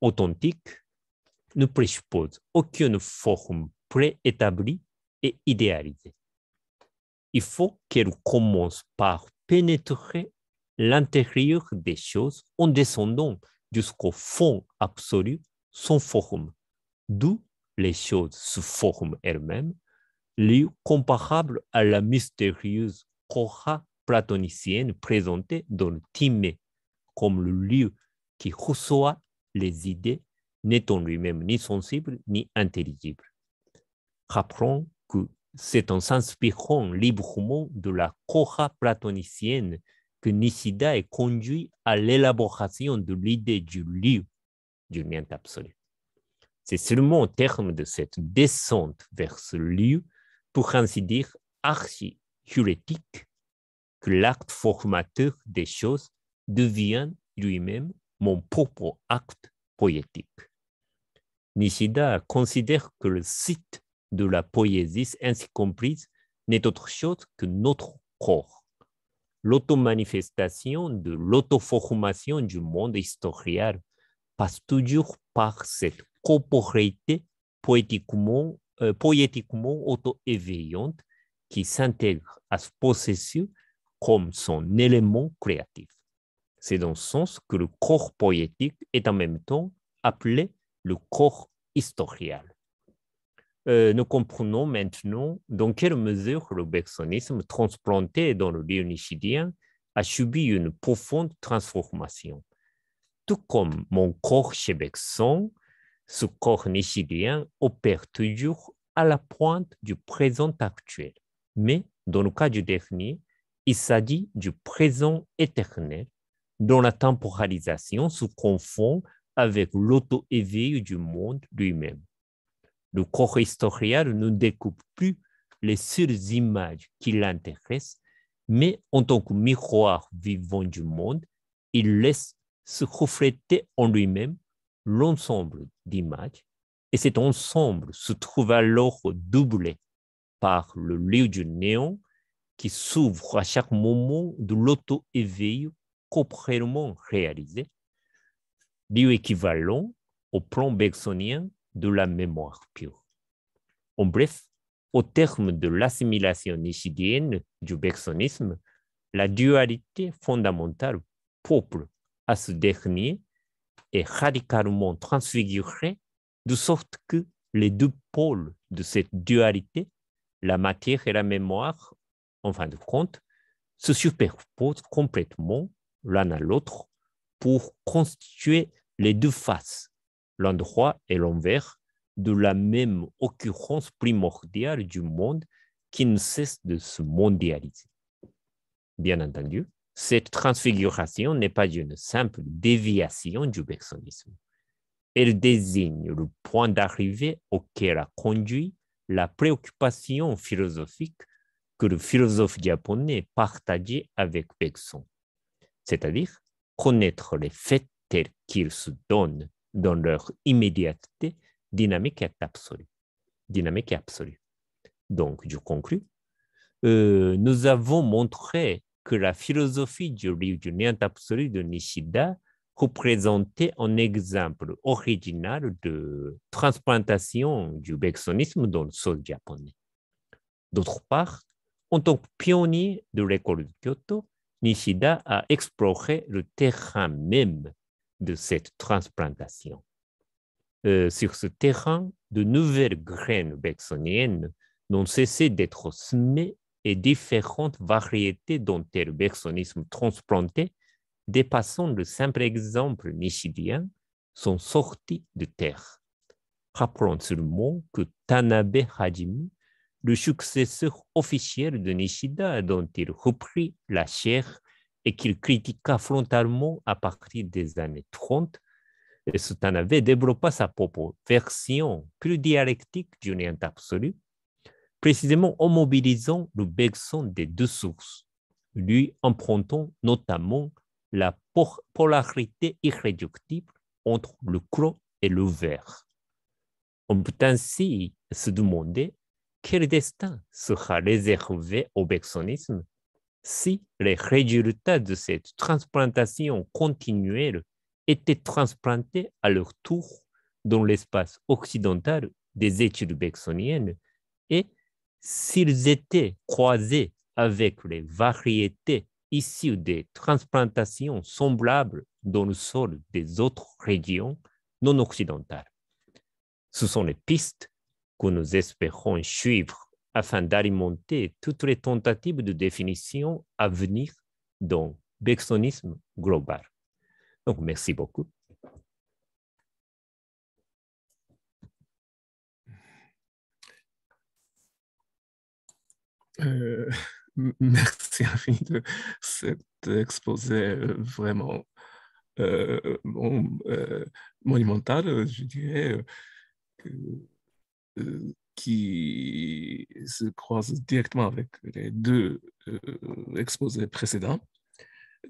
authentique ne présuppose aucune forme préétablie et idéalisé. Il faut qu'elle commence par pénétrer l'intérieur des choses en descendant jusqu'au fond absolu, son forme, d'où les choses se forment elles-mêmes, lieu comparable à la mystérieuse cora platonicienne présentée dans le Timé comme le lieu qui reçoit les idées, n'étant lui-même ni sensible ni intelligible. Rappelons c'est en s'inspirant librement de la cora platonicienne que Nishida est conduit à l'élaboration de l'idée du lieu du lien absolu. C'est seulement au terme de cette descente vers ce lieu, pour ainsi dire archi que l'acte formateur des choses devient lui-même mon propre acte poétique. Nishida considère que le site de la poésie ainsi comprise n'est autre chose que notre corps. L'auto-manifestation de l'auto-formation du monde historial passe toujours par cette corporité poétiquement, euh, poétiquement auto-éveillante qui s'intègre à ce processus comme son élément créatif. C'est dans ce sens que le corps poétique est en même temps appelé le corps historial. Euh, nous comprenons maintenant dans quelle mesure le bergsonisme transplanté dans le nichidien a subi une profonde transformation. Tout comme mon corps chez Bergson, ce corps nichidien opère toujours à la pointe du présent actuel. Mais dans le cas du dernier, il s'agit du présent éternel dont la temporalisation se confond avec l'auto-éveil du monde lui-même. Le corps historial ne découpe plus les seules images qui l'intéressent, mais en tant que miroir vivant du monde, il laisse se refléter en lui-même l'ensemble d'images, et cet ensemble se trouve alors doublé par le lieu du néant qui s'ouvre à chaque moment de l'auto-éveil proprement réalisé, lieu équivalent au plan bergsonien de la mémoire pure. En bref, au terme de l'assimilation nichidienne du bergsonisme, la dualité fondamentale propre à ce dernier est radicalement transfigurée de sorte que les deux pôles de cette dualité, la matière et la mémoire, en fin de compte, se superposent complètement l'un à l'autre pour constituer les deux faces l'endroit et l'envers de la même occurrence primordiale du monde qui ne cesse de se mondialiser. Bien entendu, cette transfiguration n'est pas une simple déviation du personnisme. Elle désigne le point d'arrivée auquel a conduit la préoccupation philosophique que le philosophe japonais partageait avec Bergson, c'est-à-dire connaître les faits tels qu'ils se donnent dans leur immédiateté dynamique et absolue. Dynamique absolue. Donc, je conclue. Euh, nous avons montré que la philosophie du livre du absolu de Nishida représentait un exemple original de transplantation du bergsonisme dans le sol japonais. D'autre part, en tant que pionnier de l'école de Kyoto, Nishida a exploré le terrain même de cette transplantation. Euh, sur ce terrain, de nouvelles graines bergsoniennes n'ont cessé d'être semées et différentes variétés dont bergsonisme transplanté, dépassant le simple exemple nichidien, sont sorties de terre. Rappelons seulement que Tanabe Hajime, le successeur officiel de Nishida dont il reprit la chair et qu'il critiqua frontalement à partir des années 30, Sutanabe développa sa propre version plus dialectique du néant absolu, précisément en mobilisant le Bergson des deux sources, lui empruntant notamment la polarité irréductible entre le clos et le vert. On peut ainsi se demander quel destin sera réservé au Bexonisme, si les résultats de cette transplantation continuelle étaient transplantés à leur tour dans l'espace occidental des études bexoniennes et s'ils étaient croisés avec les variétés issues des transplantations semblables dans le sol des autres régions non occidentales. Ce sont les pistes que nous espérons suivre afin d'alimenter toutes les tentatives de définition à venir dans Bergsonisme global. Donc, merci beaucoup. Euh, merci infiniment de cet exposé vraiment euh, euh, monumental, je dirais qui se croise directement avec les deux euh, exposés précédents.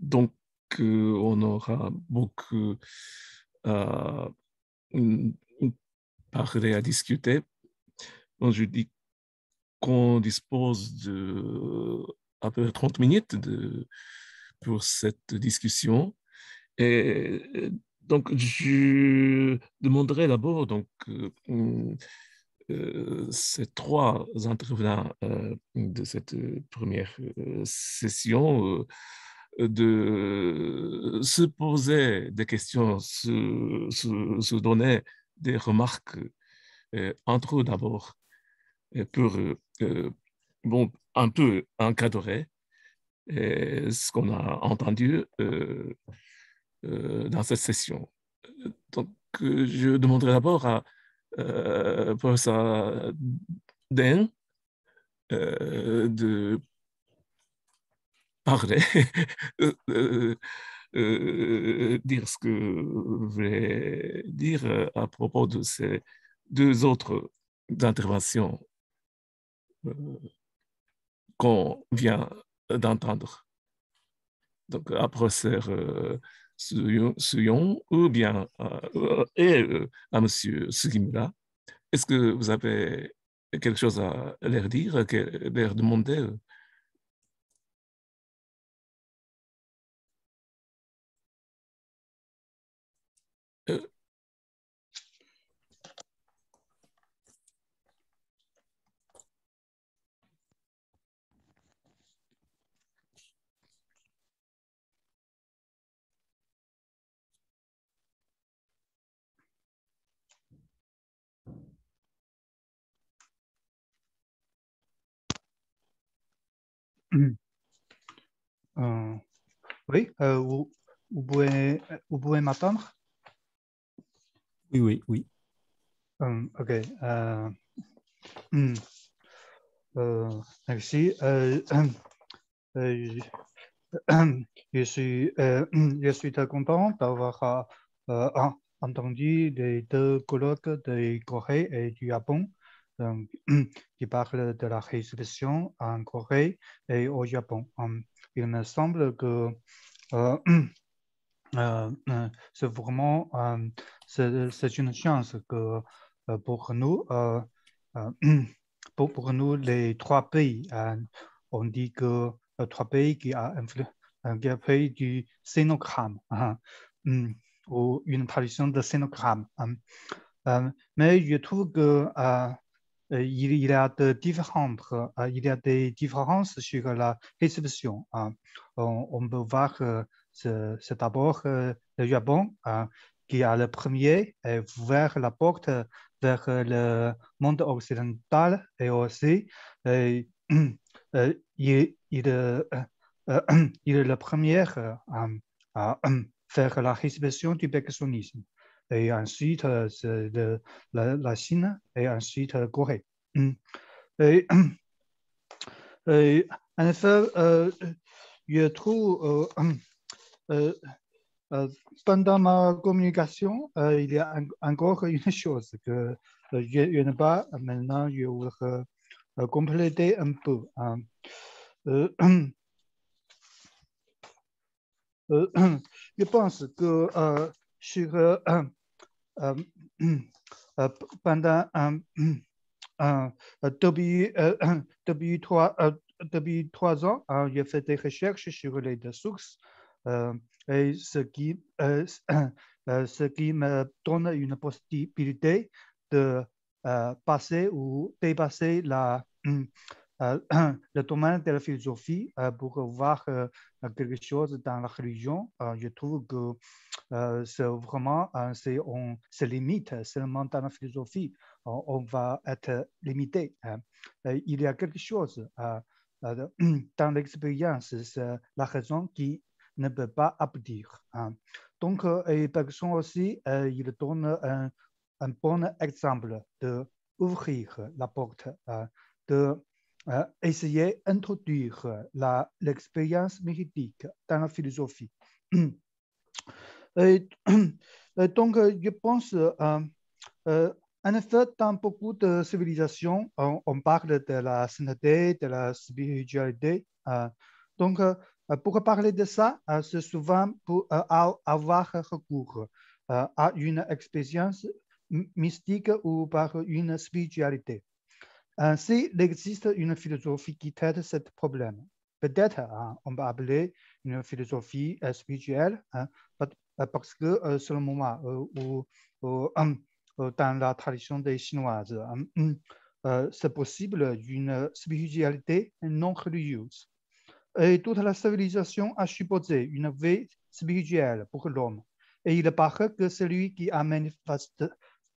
Donc, euh, on aura beaucoup à parler à discuter. Donc, je dis qu'on dispose de à peu près 30 minutes de, pour cette discussion. Et euh, donc, je demanderai d'abord donc, euh, ces trois intervenants euh, de cette euh, première session de se poser des questions, se, donner des remarques entre eux d'abord pour bon, un peu encadrer ce qu'on a entendu dans cette session. Donc, je demanderai d'abord à pour professeur Deng de parler, euh, euh, euh, dire ce que je vais dire à propos de ces deux autres interventions qu'on vient d'entendre. Donc, après professeur Suyon ou bien et à Monsieur Sugimura, est-ce que vous avez quelque chose à leur dire, à leur demander Euh, oui, euh, vous, pouvez, euh, vous pouvez m'attendre Oui, oui, oui. ok. Hmm. merci. je suis, hmm, je suis très content d'avoir ah, entendu les deux colloques de Corée et du Japon. qui parle de la résolution en Corée et au Japon. Hum, il me semble que euh, euh, euh, c'est vraiment hum, c'est une chance que pour nous, pour, pour, nous, les trois pays, hein, on dit que trois pays qui a un pays du scénogramme hein, hum, ou une tradition de scénogramme. mais je trouve que euh, il, y a euh, il y a des différences sur la réception. Hein. On, peut voir que c'est d'abord euh, le Japon hein, qui a le premier ouvert la porte vers le monde occidental et aussi il, est le premier à faire la réception du pécationnisme et ensuite euh, de la, Chine, et ensuite la euh, Corée. Mm. Et, en fait, euh, je trouve pendant ma communication, il y a encore une chose que je, je n'ai pas maintenant, je voudrais compléter un peu. Hein. Euh, je pense que euh, sur pendant depuis, depuis, trois, uh, trois ans, j'ai hein, fait des recherches sur les deux sources. Euh, et ce qui, euh, euh, ce qui me donne une possibilité de passer ou dépasser la, Euh, le domaine de la philosophie euh, pour voir euh, quelque chose dans la religion, je trouve que c'est vraiment, c'est, on se limite seulement dans la philosophie, on, va être limité. Hein. il y a quelque chose dans l'expérience, c'est la raison qui ne peut pas abdiquer. Hein. Donc, et aussi, il donne un, un bon exemple de ouvrir la porte de euh, essayer d'introduire l'expérience mystique dans la philosophie. donc, euh, je pense, euh, euh, en effet, dans beaucoup de civilisations, on, parle de la sainteté, de la spiritualité. donc, pour parler de ça, c'est souvent pour avoir recours à une expérience mystique ou par une spiritualité. Ainsi, euh, il existe une philosophie qui traite ce problème. Peut-être hein, on peut appeler une philosophie euh, spirituelle, hein, euh, parce que selon moi, où, hum, dans la tradition des chinoises hum, hum, c'est possible une spiritualité non religieuse. Et toute la civilisation a supposé une vie spirituelle pour l'homme. Et il paraît que celui qui a manifesté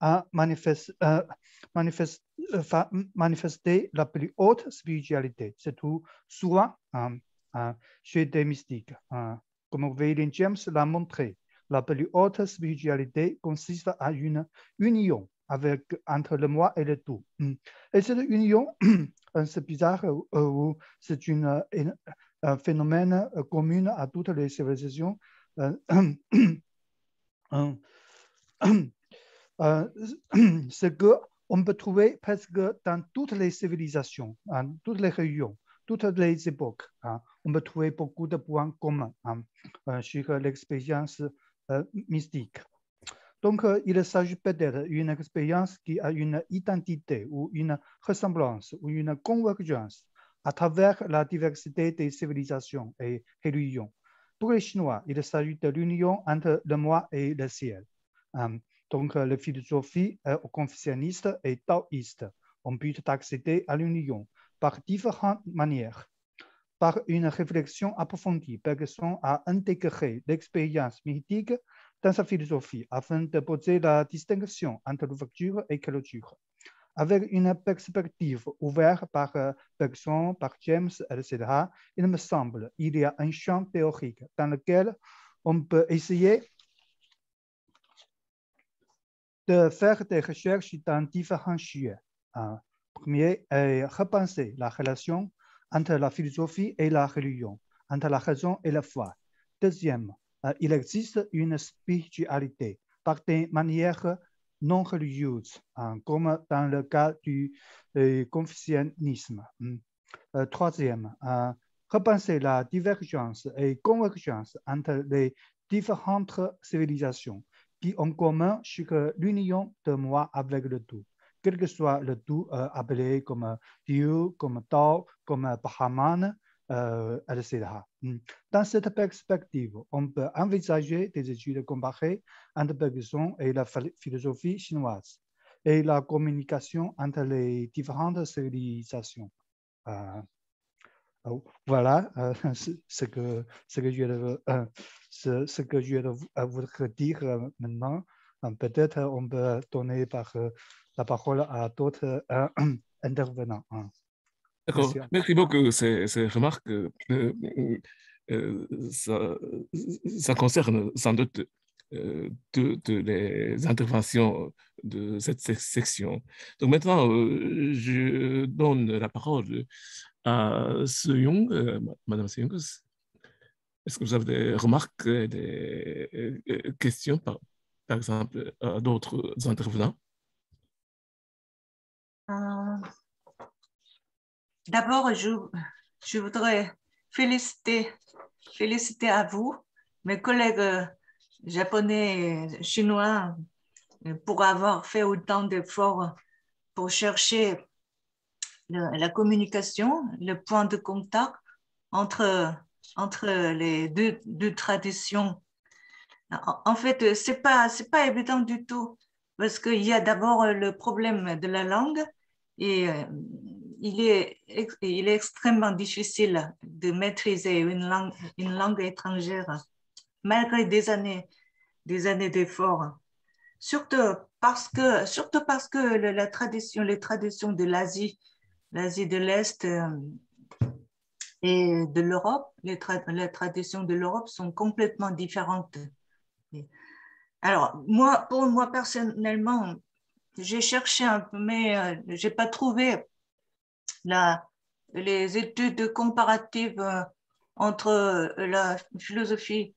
à euh, euh, manifester, la plus haute spiritualité. C'est tout souvent euh, chez des mystiques. Comme William James l'a montré, la plus haute spiritualité consiste à une union avec, entre le moi et le tout. Hmm. Et cette union, c'est bizarre, c'est un phénomène commun à toutes les civilisations. Euh, ce que on peut trouver presque dans toutes les civilisations, hein, toutes les régions, toutes les époques. Hein. On peut trouver beaucoup de points communs hein, euh, sur l'expérience euh, mystique. Donc, il s'agit peut-être d'une expérience qui a une identité ou une ressemblance ou une convergence à travers la diversité des civilisations et religions. Pour les Chinois, il s'agit de l'union entre le moi et le ciel donc euh, la philosophie euh, confucianiste et taoïste, ont but d'accéder à l'union par différentes manières. Par une réflexion approfondie, Bergson a intégré l'expérience mythique dans sa philosophie afin de poser la distinction entre l'ouverture et clôture. Avec une perspective ouverte par euh, Bergson, par James, etc., il me semble qu'il y a un champ théorique dans lequel on peut essayer de faire des recherches dans différents sujets. Euh, premier repenser la relation entre la philosophie et la religion, entre la raison et la foi. Deuxième, euh, il existe une spiritualité par des manières non religieuses, euh, comme dans le cas du euh, confucianisme. Hmm. troisième, repenser la divergence et convergence entre les différentes civilisations qui ont commun sur l'union de moi avec le tout. Quel que soit le tout euh, appelé comme euh, Dieu, comme Tao, comme euh, Brahman, etc. Hmm. Dans cette perspective, on peut envisager des études comparées entre Bergson et la philosophie chinoise et la communication entre les différentes civilisations. Ah voilà euh, ce que, ce que je vais ce, dire maintenant. Peut-être on peut donner euh, la parole à d'autres euh, intervenants. Hein. D'accord, merci beaucoup. Ces, ces remarques, ça, concerne sans doute toutes les interventions de cette section. Donc maintenant, je donne la parole euh, Young, Madame Young, est-ce que vous avez des remarques, euh, des euh, euh, questions, par, par exemple, à d'autres intervenants D'abord, je, voudrais féliciter, féliciter à vous, mes collègues japonais et chinois, pour avoir fait autant d'efforts pour chercher la communication, le point de contact entre, les deux, traditions. En fait, ce n'est pas, pas évident du tout, parce qu'il y a d'abord le problème de la langue, et euh, il est, extrêmement difficile de maîtriser une langue, étrangère, malgré des années des années d'efforts. Surtout parce que, surtout parce que la tradition, les traditions de l'Asie l'Asie de l'Est euh, et de l'Europe, les, traditions de l'Europe sont complètement différentes. Alors, moi, pour moi personnellement, j'ai cherché un peu, mais euh, j'ai pas trouvé la, les études comparatives euh, entre la philosophie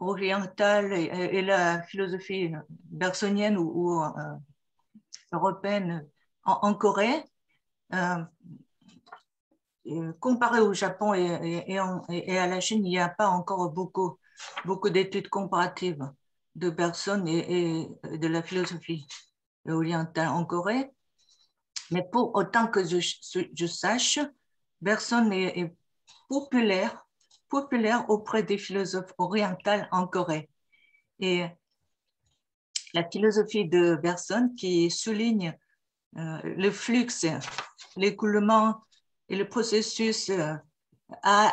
orientale et, la philosophie bersonienne ou, européenne en Corée. Euh, euh, comparé au Japon et, à la Chine, il n'y a pas encore beaucoup, beaucoup d'études comparatives de personnes et, de la philosophie orientale en Corée. Mais pour autant que je, sache, personne est populaire, populaire auprès des philosophes orientaux en Corée. Et la philosophie de personne qui souligne euh, le flux l'écoulement et le processus, euh, euh,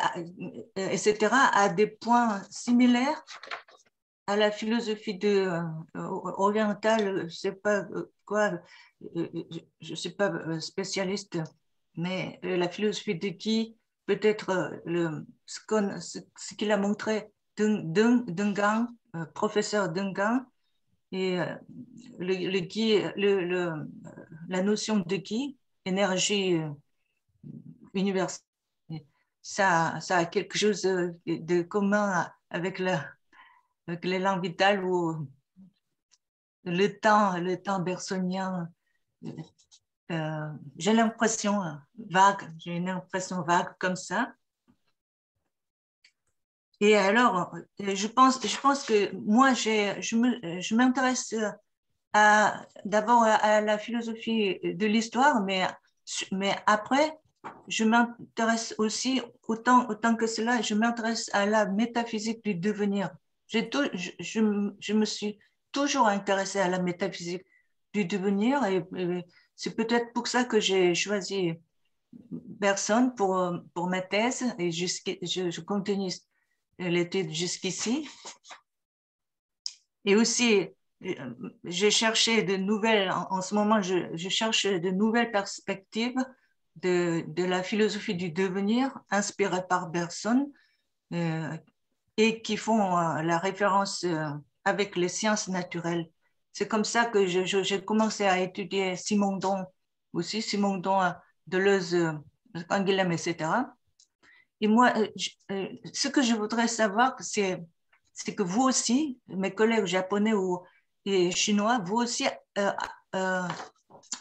etc., à des points similaires à la philosophie de, euh, orientale. Je sais pas quoi, je ne suis pas spécialiste, mais la philosophie de qui, peut-être ce, ce, qu'il a montré, gang professeur gang et le, la notion de qui énergie euh, universelle. Ça, ça a quelque chose de commun avec, la, avec l'élan vital ou le temps, le temps bersonien. Euh, j'ai l'impression hein, vague, j'ai une impression vague comme ça. Et alors, euh, je pense, je pense que moi, je m'intéresse d'abord à la philosophie de l'histoire, mais, mais après, je m'intéresse aussi, autant, autant que cela, je m'intéresse à la métaphysique du devenir. Tout, je, je, me suis toujours intéressée à la métaphysique du devenir et, c'est peut-être pour ça que j'ai choisi personne pour, pour ma thèse et jusqu je, je, continue l'étude jusqu'ici. Et aussi, j'ai cherché de nouvelles, en, ce moment, je, cherche de nouvelles perspectives de, la philosophie du devenir inspirée par Bergson euh, et qui font euh, la référence euh, avec les sciences naturelles. C'est comme ça que j'ai commencé à étudier Simon Don aussi, Simon Don, Deleuze, Anguillem, etc. Et moi, ce que je voudrais savoir, c'est que vous aussi, mes collègues japonais ou et chinois, vous aussi euh, euh,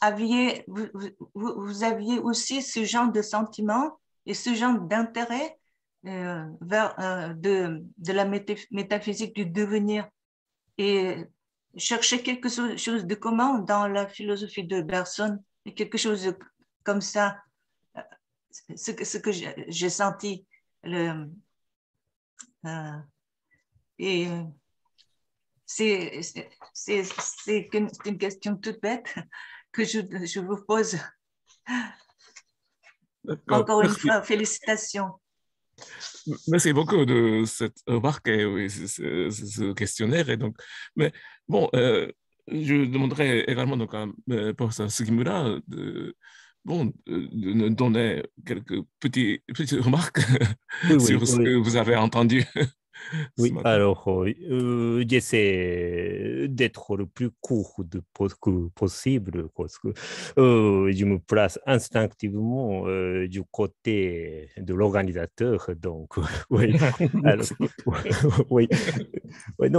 aviez, vous, vous, aviez aussi ce genre de sentiment et ce genre d'intérêt euh, vers de, de, la métaphysique du devenir et chercher quelque chose de commun dans la philosophie de Bergson et quelque chose comme ça, ce que, ce que j'ai senti. Le, et c'est une, question toute bête que je, vous pose. Encore une fois, félicitations. Merci beaucoup de cette remarque et oui, ce, questionnaire. Et donc, mais bon, euh, je demanderai également donc, à M. Euh, professeur Sugimura de, de nous donner quelques petits, petites remarques sur ce que vous avez entendu. oui, alors, euh, euh, j'essaie d'être le plus court de, possible parce que euh, je me place instinctivement du côté de l'organisateur. Donc, oui. oui.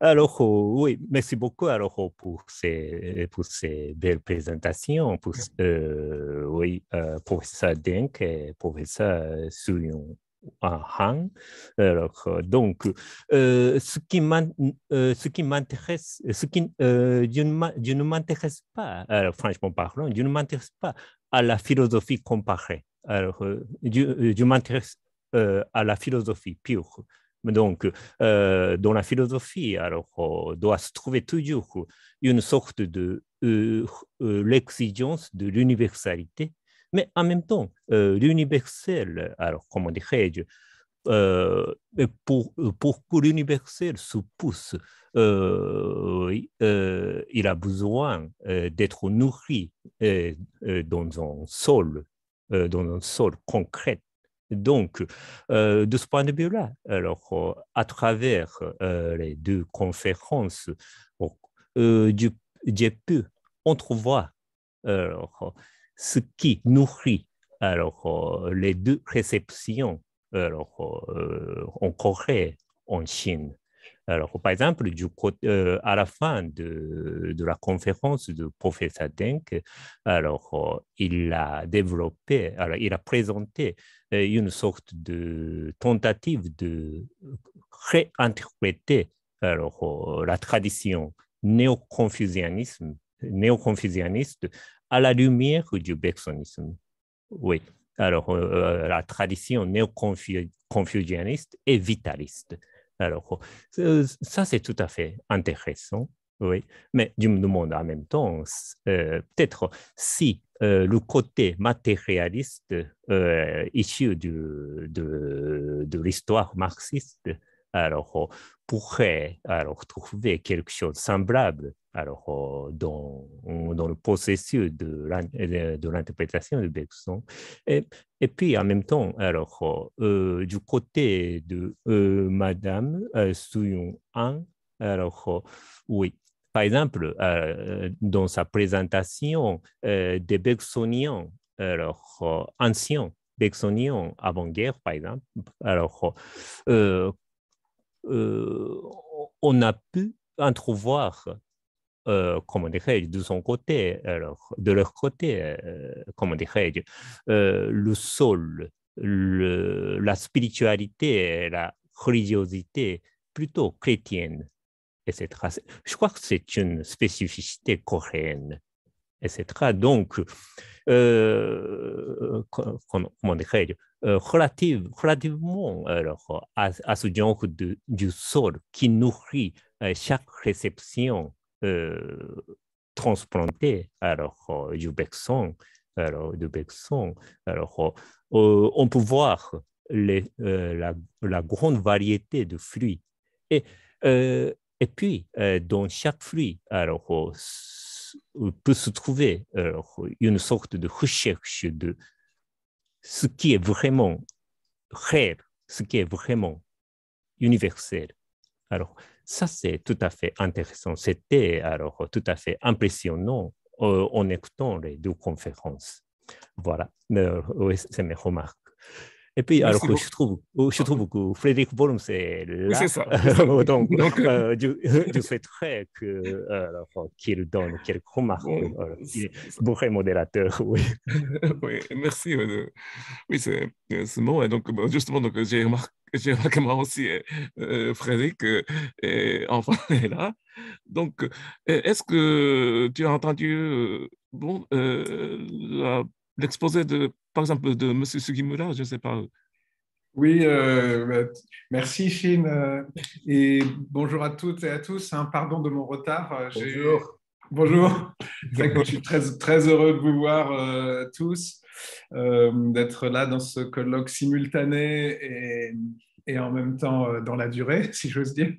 alors, oh, oui, merci beaucoup alors, oh, pour, ces, pour ces belles présentations, pour, oui, professeur Denk et professeur Suyon han. Euh, donc, euh, euh, ce qui m'intéresse, je ne m'intéresse pas, alors, franchement parlant, je ne m'intéresse pas à la philosophie comparée. Alors, je, m'intéresse à la philosophie pure. Donc, euh, dans la philosophie, alors, doit se trouver toujours une sorte de l'exigence de l'universalité mais en même temps, euh, l'universel, alors comment dirais-je, euh, pour, euh, pour que l'universel se pousse, il a besoin d'être nourri dans un sol, dans un sol concret. Donc, de ce point de vue-là, alors à travers les deux conférences, j'ai pu entrevoir alors, ce qui nourrit alors, euh, les deux réceptions alors, euh, en Corée, en Chine. Alors, par exemple, du euh, à la fin de, la conférence du de professeur Deng, alors, il a développé, alors, il a présenté une sorte de tentative de réinterpréter alors, la tradition néo néo-confucianiste à la lumière du bergsonisme. Oui, alors euh, euh, la tradition néo-confucianiste et vitaliste. Alors, euh, ça, c'est tout à fait intéressant. Oui, mais je me demande en même temps, peut-être si le côté matérialiste issu du, de, de l'histoire marxiste alors, euh, pourrait alors, trouver quelque chose de semblable alors, euh, dans, dans le processus de l'interprétation de Bergson. Et, et, puis, en même temps, alors, euh, du côté de Madame euh, an alors, oui, par exemple, dans sa présentation des Bergsoniens alors, anciens, Bergsoniens avant-guerre, par exemple, alors, euh, on a pu entrevoir, euh, comment dirais de son côté, alors, de leur côté, euh, comment euh, le sol, le, la spiritualité, la religiosité plutôt chrétienne, etc. Je crois que c'est une spécificité coréenne, etc. Donc, euh, comment dirais-je, euh, relative, relativement alors, à, ce genre de, du sol qui nourrit euh, chaque réception euh, transplantée alors, du Bexon. Alors, du Bexon. Alors, on peut voir les, la, grande variété de fruits. Et, et puis, dans chaque fruit, alors, peut se trouver une sorte de recherche de, ce qui est vraiment réel, ce qui est vraiment universel. Alors, ça, c'est tout à fait intéressant. C'était alors tout à fait impressionnant euh, en écoutant les deux conférences. Voilà, euh, c'est mes remarques. Et puis, alors je trouve, je trouve que Frédéric Bollum, c'est là. c'est ça. donc, je, je, souhaiterais que, qu'il donne quelques remarques. Bon, alors, il est bourré modérateur, oui. oui, merci. Euh, oui, c'est, euh, ce bon. Et donc, bah, justement, donc, j'ai remarqué moi aussi, euh, Frédéric, et enfin, est là. Donc, est-ce que tu as entendu bon, l'exposé de, par exemple, de M. Sugimura, je ne sais pas. Oui, euh, bah, merci Chine euh, et bonjour à toutes et à tous. Hein, pardon de mon retard. Euh, bonjour. Bonjour. je suis très, très heureux de vous voir tous, d'être là dans ce colloque simultané et et en même temps euh, dans la durée, si j'ose dire,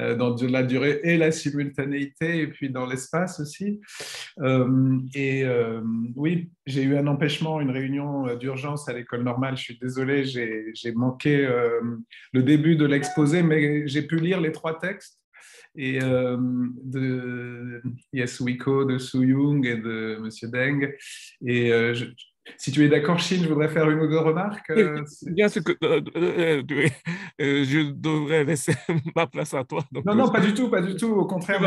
euh, dans la durée et la simultanéité, et puis dans l'espace aussi. Euh, et oui, j'ai eu un empêchement, une réunion d'urgence à l'école normale, je suis désolé, j'ai manqué le début de l'exposé, mais j'ai pu lire les trois textes et de Yes Wiko, de Su Young et de Monsieur Deng. Et si tu es d'accord, Chine, je voudrais faire une ou deux remarques. Euh, bien sûr que euh, euh, je devrais laisser ma place à toi. non, non, pas du tout, pas du tout. Au contraire,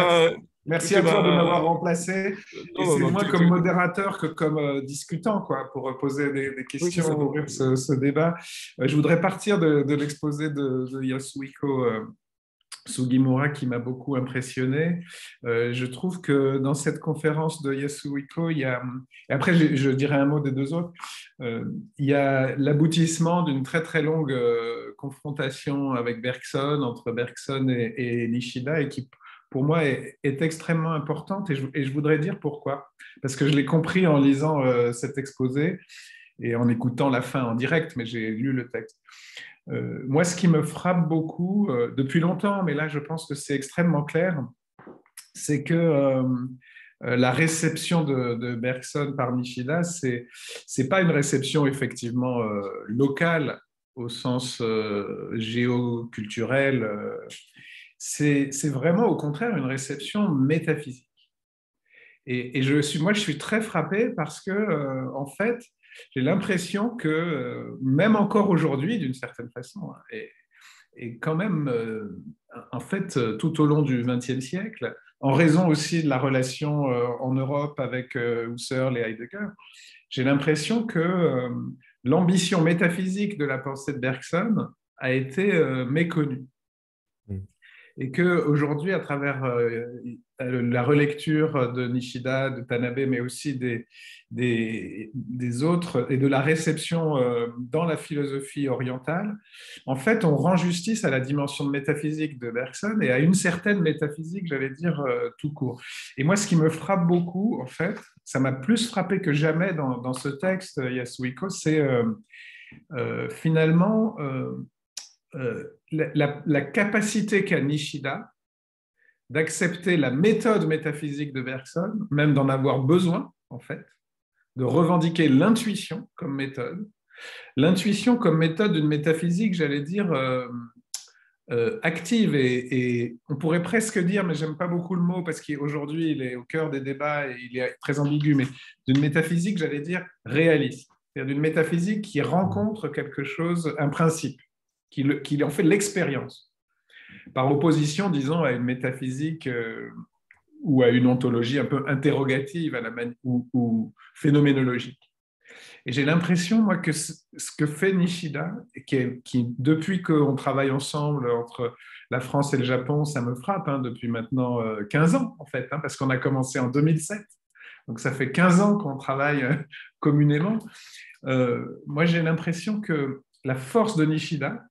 merci, à toi de m'avoir remplacé. C'est moi comme modérateur que comme discutant, quoi, pour poser des, questions, ouvrir ce, débat. je voudrais partir de, l'exposé de, de Yosuiko Sugimura qui m'a beaucoup impressionné. Euh, je trouve que dans cette conférence de Yasuhiko, il y a, et après je, je, dirai un mot des deux autres, euh, il y a l'aboutissement d'une très très longue euh, confrontation avec Bergson, entre Bergson et, Nishida, et qui pour moi est, extrêmement importante, et je, et je, voudrais dire pourquoi. Parce que je l'ai compris en lisant cet exposé et en écoutant la fin en direct, mais j'ai lu le texte. Euh, moi, ce qui me frappe beaucoup euh, depuis longtemps, mais là, je pense que c'est extrêmement clair, c'est que euh, la réception de, Bergson par Michida, ce n'est pas une réception effectivement locale au sens géoculturel. c'est vraiment au contraire une réception métaphysique. Et, et, je suis, moi, je suis très frappé parce que, en fait, j'ai l'impression que, euh, même encore aujourd'hui, d'une certaine façon, hein, et, quand même, euh, en fait, euh, tout au long du XXe siècle, en raison aussi de la relation en Europe avec Husserl et Heidegger, j'ai l'impression que l'ambition métaphysique de la pensée de Bergson a été méconnue et que aujourd'hui, à travers euh, euh, la relecture de Nishida, de Tanabe, mais aussi des, des, autres et de la réception euh, dans la philosophie orientale, en fait, on rend justice à la dimension de métaphysique de Bergson et à une certaine métaphysique, j'allais dire, tout court. Et moi, ce qui me frappe beaucoup, en fait, ça m'a plus frappé que jamais dans, ce texte, Yasuiko, c'est finalement la, capacité qu'a Nishida d'accepter la méthode métaphysique de Bergson, même d'en avoir besoin, en fait, de revendiquer l'intuition comme méthode. L'intuition comme méthode d'une métaphysique, j'allais dire, euh, euh, active et, on pourrait presque dire, mais j'aime pas beaucoup le mot parce qu'aujourd'hui il est au cœur des débats et il est très ambigu, mais d'une métaphysique, j'allais dire réaliste, c'est-à-dire d'une métaphysique qui rencontre quelque chose, un principe, qui en fait l'expérience. Par opposition, disons, à une métaphysique euh, ou à une ontologie un peu interrogative à la ou, phénoménologique. Et j'ai l'impression, moi, que ce, que fait Nishida, qui, qui depuis qu'on travaille ensemble entre la France et le Japon, ça me frappe, hein, depuis maintenant 15 euh, ans, en fait, hein, parce qu'on a commencé en 2007. Donc ça fait 15 ans qu'on travaille euh, communément. moi, j'ai l'impression que la force de Nishida,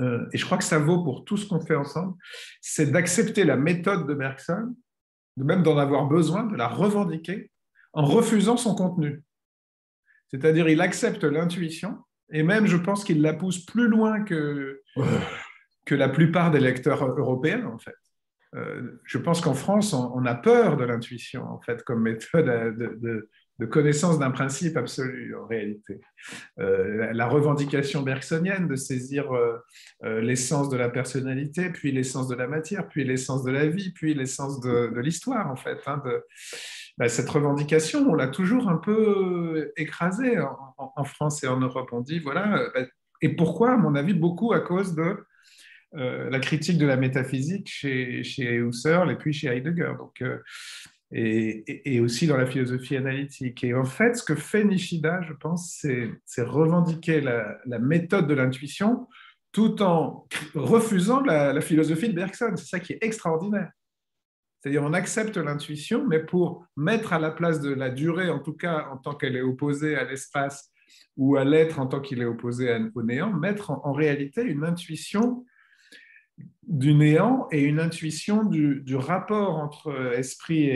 euh, et je crois que ça vaut pour tout ce qu'on fait ensemble, c'est d'accepter la méthode de Bergson, de même d'en avoir besoin, de la revendiquer en refusant son contenu. C'est-à-dire, il accepte l'intuition, et même, je pense qu'il la pousse plus loin que, que la plupart des lecteurs européens, en fait. Euh, je pense qu'en France, on, a peur de l'intuition, en fait, comme méthode de, de connaissance d'un principe absolu en réalité. Euh, la revendication bergsonienne de saisir euh, euh, l'essence de la personnalité, puis l'essence de la matière, puis l'essence de la vie, puis l'essence de, l'histoire en fait. Hein, de, bah, cette revendication, on l'a toujours un peu écrasée en, France et en Europe. On dit voilà, bah, et pourquoi à mon avis beaucoup à cause de la critique de la métaphysique chez, chez Husserl et puis chez Heidegger. Donc et, aussi dans la philosophie analytique. Et en fait, ce que fait Nishida, je pense, c'est revendiquer la, méthode de l'intuition tout en refusant la, philosophie de Bergson. C'est ça qui est extraordinaire. C'est-à-dire on accepte l'intuition, mais pour mettre à la place de la durée, en tout cas en tant qu'elle est opposée à l'espace, ou à l'être en tant qu'il est opposé au néant, mettre en, en réalité une intuition du néant et une intuition du, rapport entre esprit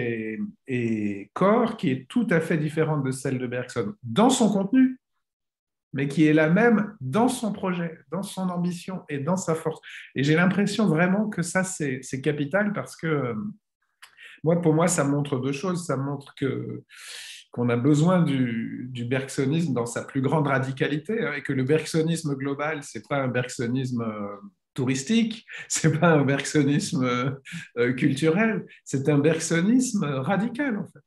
et, corps qui est tout à fait différente de celle de Bergson dans son contenu, mais qui est la même dans son projet, dans son ambition et dans sa force. Et j'ai l'impression vraiment que ça, c'est capital parce que euh, moi, pour moi, ça montre deux choses. Ça montre que qu'on a besoin du, du, bergsonisme dans sa plus grande radicalité hein, et que le bergsonisme global, c'est pas un bergsonisme... Euh, touristique, c'est pas un bergsonisme euh, euh, culturel, c'est un bergsonisme radical en fait.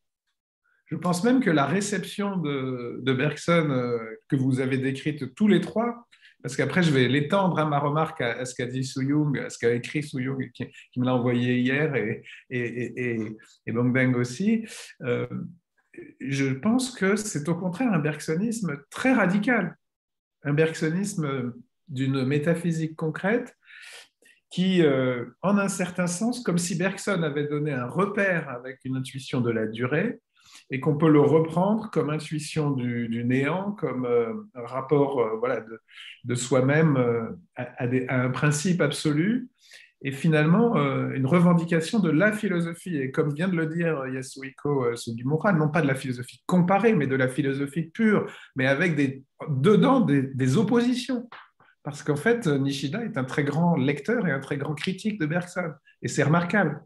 Je pense même que la réception de, Bergson euh, que vous avez décrite tous les trois, parce qu'après je vais l'étendre à ma remarque à, ce qu'a dit Soyoung, à ce qu'a écrit Soyoung qui, me l'a envoyé hier et, et, et, et, Bang Bang aussi, je pense que c'est au contraire un bergsonisme très radical, un bergsonisme d'une métaphysique concrète qui, euh, en un certain sens, comme si Bergson avait donné un repère avec une intuition de la durée, et qu'on peut le reprendre comme intuition du, néant, comme euh, un rapport euh, voilà, de, soi-même à, un principe absolu, et finalement une revendication de la philosophie. Et comme vient de le dire Yasuhiko moral, non pas de la philosophie comparée, mais de la philosophie pure, mais avec des, dedans des oppositions. Parce qu'en fait, Nishida est un très grand lecteur et un très grand critique de Bergson. Et c'est remarquable.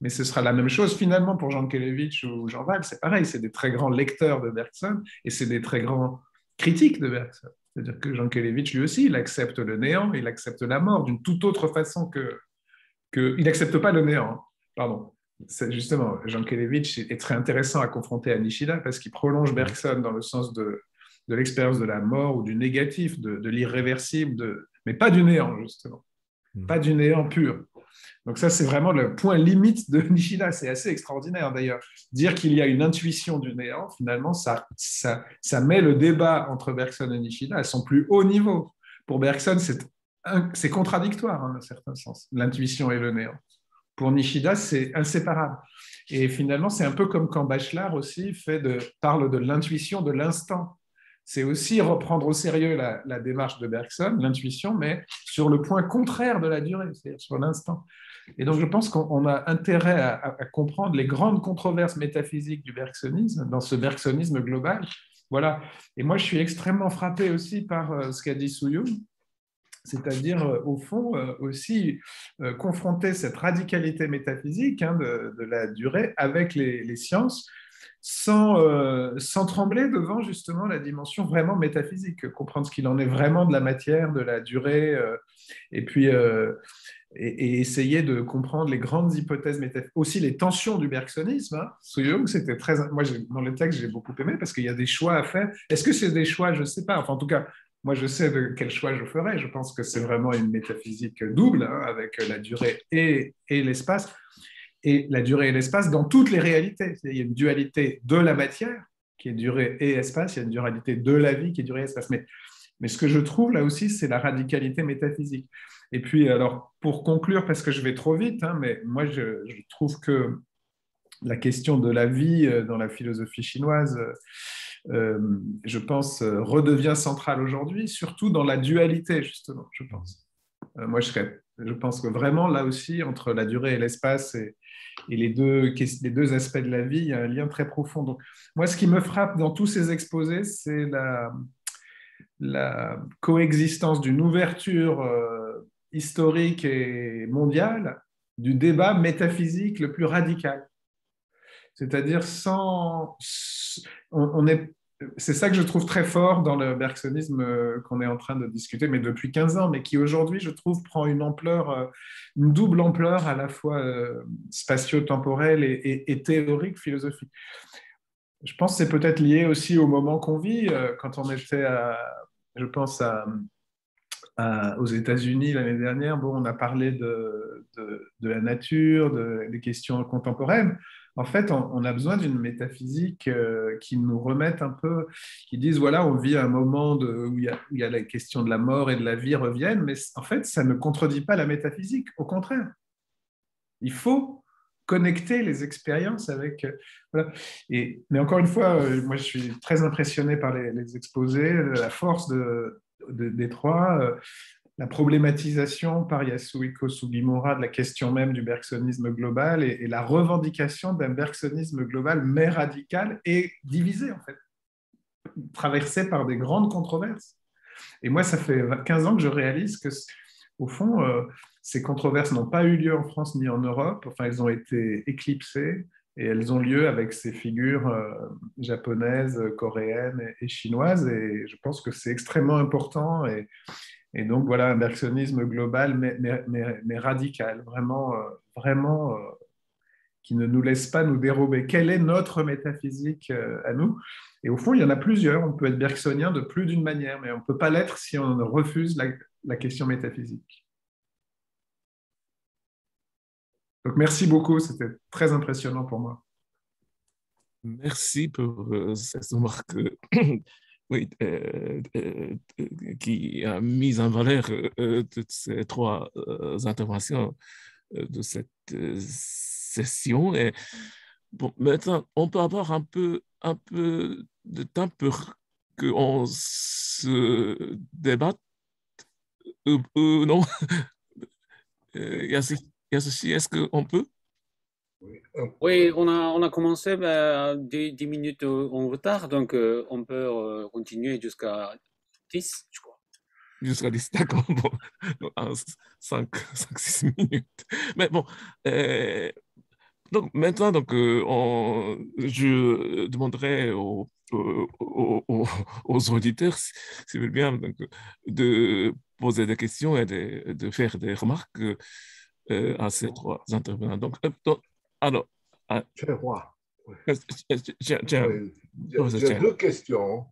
Mais ce sera la même chose finalement pour Jean Kelevich ou Jean Val. C'est pareil, c'est des très grands lecteurs de Bergson et c'est des très grands critiques de Bergson. C'est-à-dire que Jean Kelevich, lui aussi, il accepte le néant, il accepte la mort d'une toute autre façon que. que... Il n'accepte pas le néant, hein. pardon. Justement, Jean Kelevich est très intéressant à confronter à Nishida parce qu'il prolonge Bergson dans le sens de de l'expérience de la mort ou du négatif, de, l'irréversible, de... mais pas du néant, justement. Hmm. Pas du néant pur. Donc ça, c'est vraiment le point limite de Nishida. C'est assez extraordinaire, d'ailleurs. Dire qu'il y a une intuition du néant, finalement, ça, ça, ça met le débat entre Bergson et Nishida à son plus haut niveau. Pour Bergson, c'est contradictoire, hein, dans un certain sens, l'intuition et le néant. Pour Nishida, c'est inséparable. Et finalement, c'est un peu comme quand Bachelard aussi fait de, parle de l'intuition de l'instant c'est aussi reprendre au sérieux la, démarche de Bergson, l'intuition, mais sur le point contraire de la durée, c'est-à-dire sur l'instant. Et donc je pense qu'on a intérêt à, comprendre les grandes controverses métaphysiques du bergsonisme, dans ce bergsonisme global. Voilà. Et moi, je suis extrêmement frappé aussi par euh, ce qu'a dit Souyou, c'est-à-dire euh, au fond euh, aussi confronter cette radicalité métaphysique hein, de, la durée avec les sciences euh, sans, trembler devant justement la dimension vraiment métaphysique, comprendre ce qu'il en est vraiment de la matière, de la durée, euh, et puis euh, et, essayer de comprendre les grandes hypothèses métaphysiques, aussi les tensions du bergsonisme. Hein. c'était très, moi dans le texte j'ai beaucoup aimé parce qu'il y a des choix à faire. Est-ce que c'est des choix, je ne sais pas. Enfin en tout cas, moi, je sais de quel choix je ferai. Je pense que c'est vraiment une métaphysique double, hein, avec la durée et, et l'espace et la durée et l'espace dans toutes les réalités. Il y a une dualité de la matière qui est durée et espace, il y a une dualité de la vie qui est durée et espace. Mais, mais ce que je trouve là aussi, c'est la radicalité métaphysique. Et puis, alors, pour conclure, parce que je vais trop vite, hein, mais moi, je, trouve que la question de la vie euh, dans la philosophie chinoise, euh, euh, je pense, redevient centrale aujourd'hui, surtout dans la dualité, justement, je pense. moi, je je pense que vraiment, là aussi, entre la durée et l'espace et, et les deux, les deux aspects de la vie, il y a un lien très profond. moi, ce qui me frappe dans tous ces exposés, c'est la, la coexistence d'une ouverture euh, historique et mondiale du débat métaphysique le plus radical. C'est-à-dire sans... On, on est c'est ça que je trouve très fort dans le bergsonisme euh, qu'on est en train de discuter, mais depuis 15 ans, mais qui aujourd'hui, je trouve, prend une ampleur, euh, une double ampleur à la fois euh, spatio-temporelle et, théorique, philosophique. Je pense que c'est peut-être lié aussi au moment qu'on vit. Quand on était, je pense, aux États-Unis l'année dernière, bon, on a parlé de, la nature, des questions contemporaines en fait, on, a besoin d'une métaphysique euh, qui nous remette un peu, qui dise voilà, on vit un moment de, où il y, a, la question de la mort et de la vie reviennent, mais en fait, ça ne contredit pas la métaphysique, au contraire. Il faut connecter les expériences avec. Euh, et, mais encore une fois, euh, moi, je suis très impressionné par les, exposés, la force des trois la problématisation par Yasuhiko Sugimura de la question même du bergsonisme global et, la revendication d'un bergsonisme global mais radical et divisé, en fait, traversé par des grandes controverses. Et moi, ça fait 15 ans que je réalise que, au fond, euh, ces controverses n'ont pas eu lieu en France ni en Europe. Enfin, elles ont été éclipsées et elles ont lieu avec ces figures euh, japonaises, coréennes et, et, chinoises. Et je pense que c'est extrêmement important. Et, et donc voilà, un bergsonisme global, mais, radical, vraiment, euh, vraiment euh, qui ne nous laisse pas nous dérober. Quelle est notre métaphysique euh, à nous Et au fond, il y en a plusieurs. On peut être bergsonien de plus d'une manière, mais on ne peut pas l'être si on refuse la, la question métaphysique. Donc merci beaucoup, c'était très impressionnant pour moi. Merci pour cette remarque euh, euh, qui a mis en valeur euh, toutes ces trois interventions de cette session. Et, bon, maintenant, on peut avoir un peu, un peu de temps pour qu'on se débatte euh, non Yassi, est-ce qu'on peut oui, on a, on a commencé ben, 10, minutes en retard, donc euh, on peut euh, continuer jusqu'à 10, je crois. Jusqu'à 10, d'accord. Bon, 5, 6 minutes. Mais bon, euh, donc maintenant, donc, euh, je demanderai aux, aux, auditeurs, s'ils veulent bien, donc, de poser des questions et de, faire des remarques à ces trois intervenants. Donc, donc ah non. Ah. J'ai deux questions.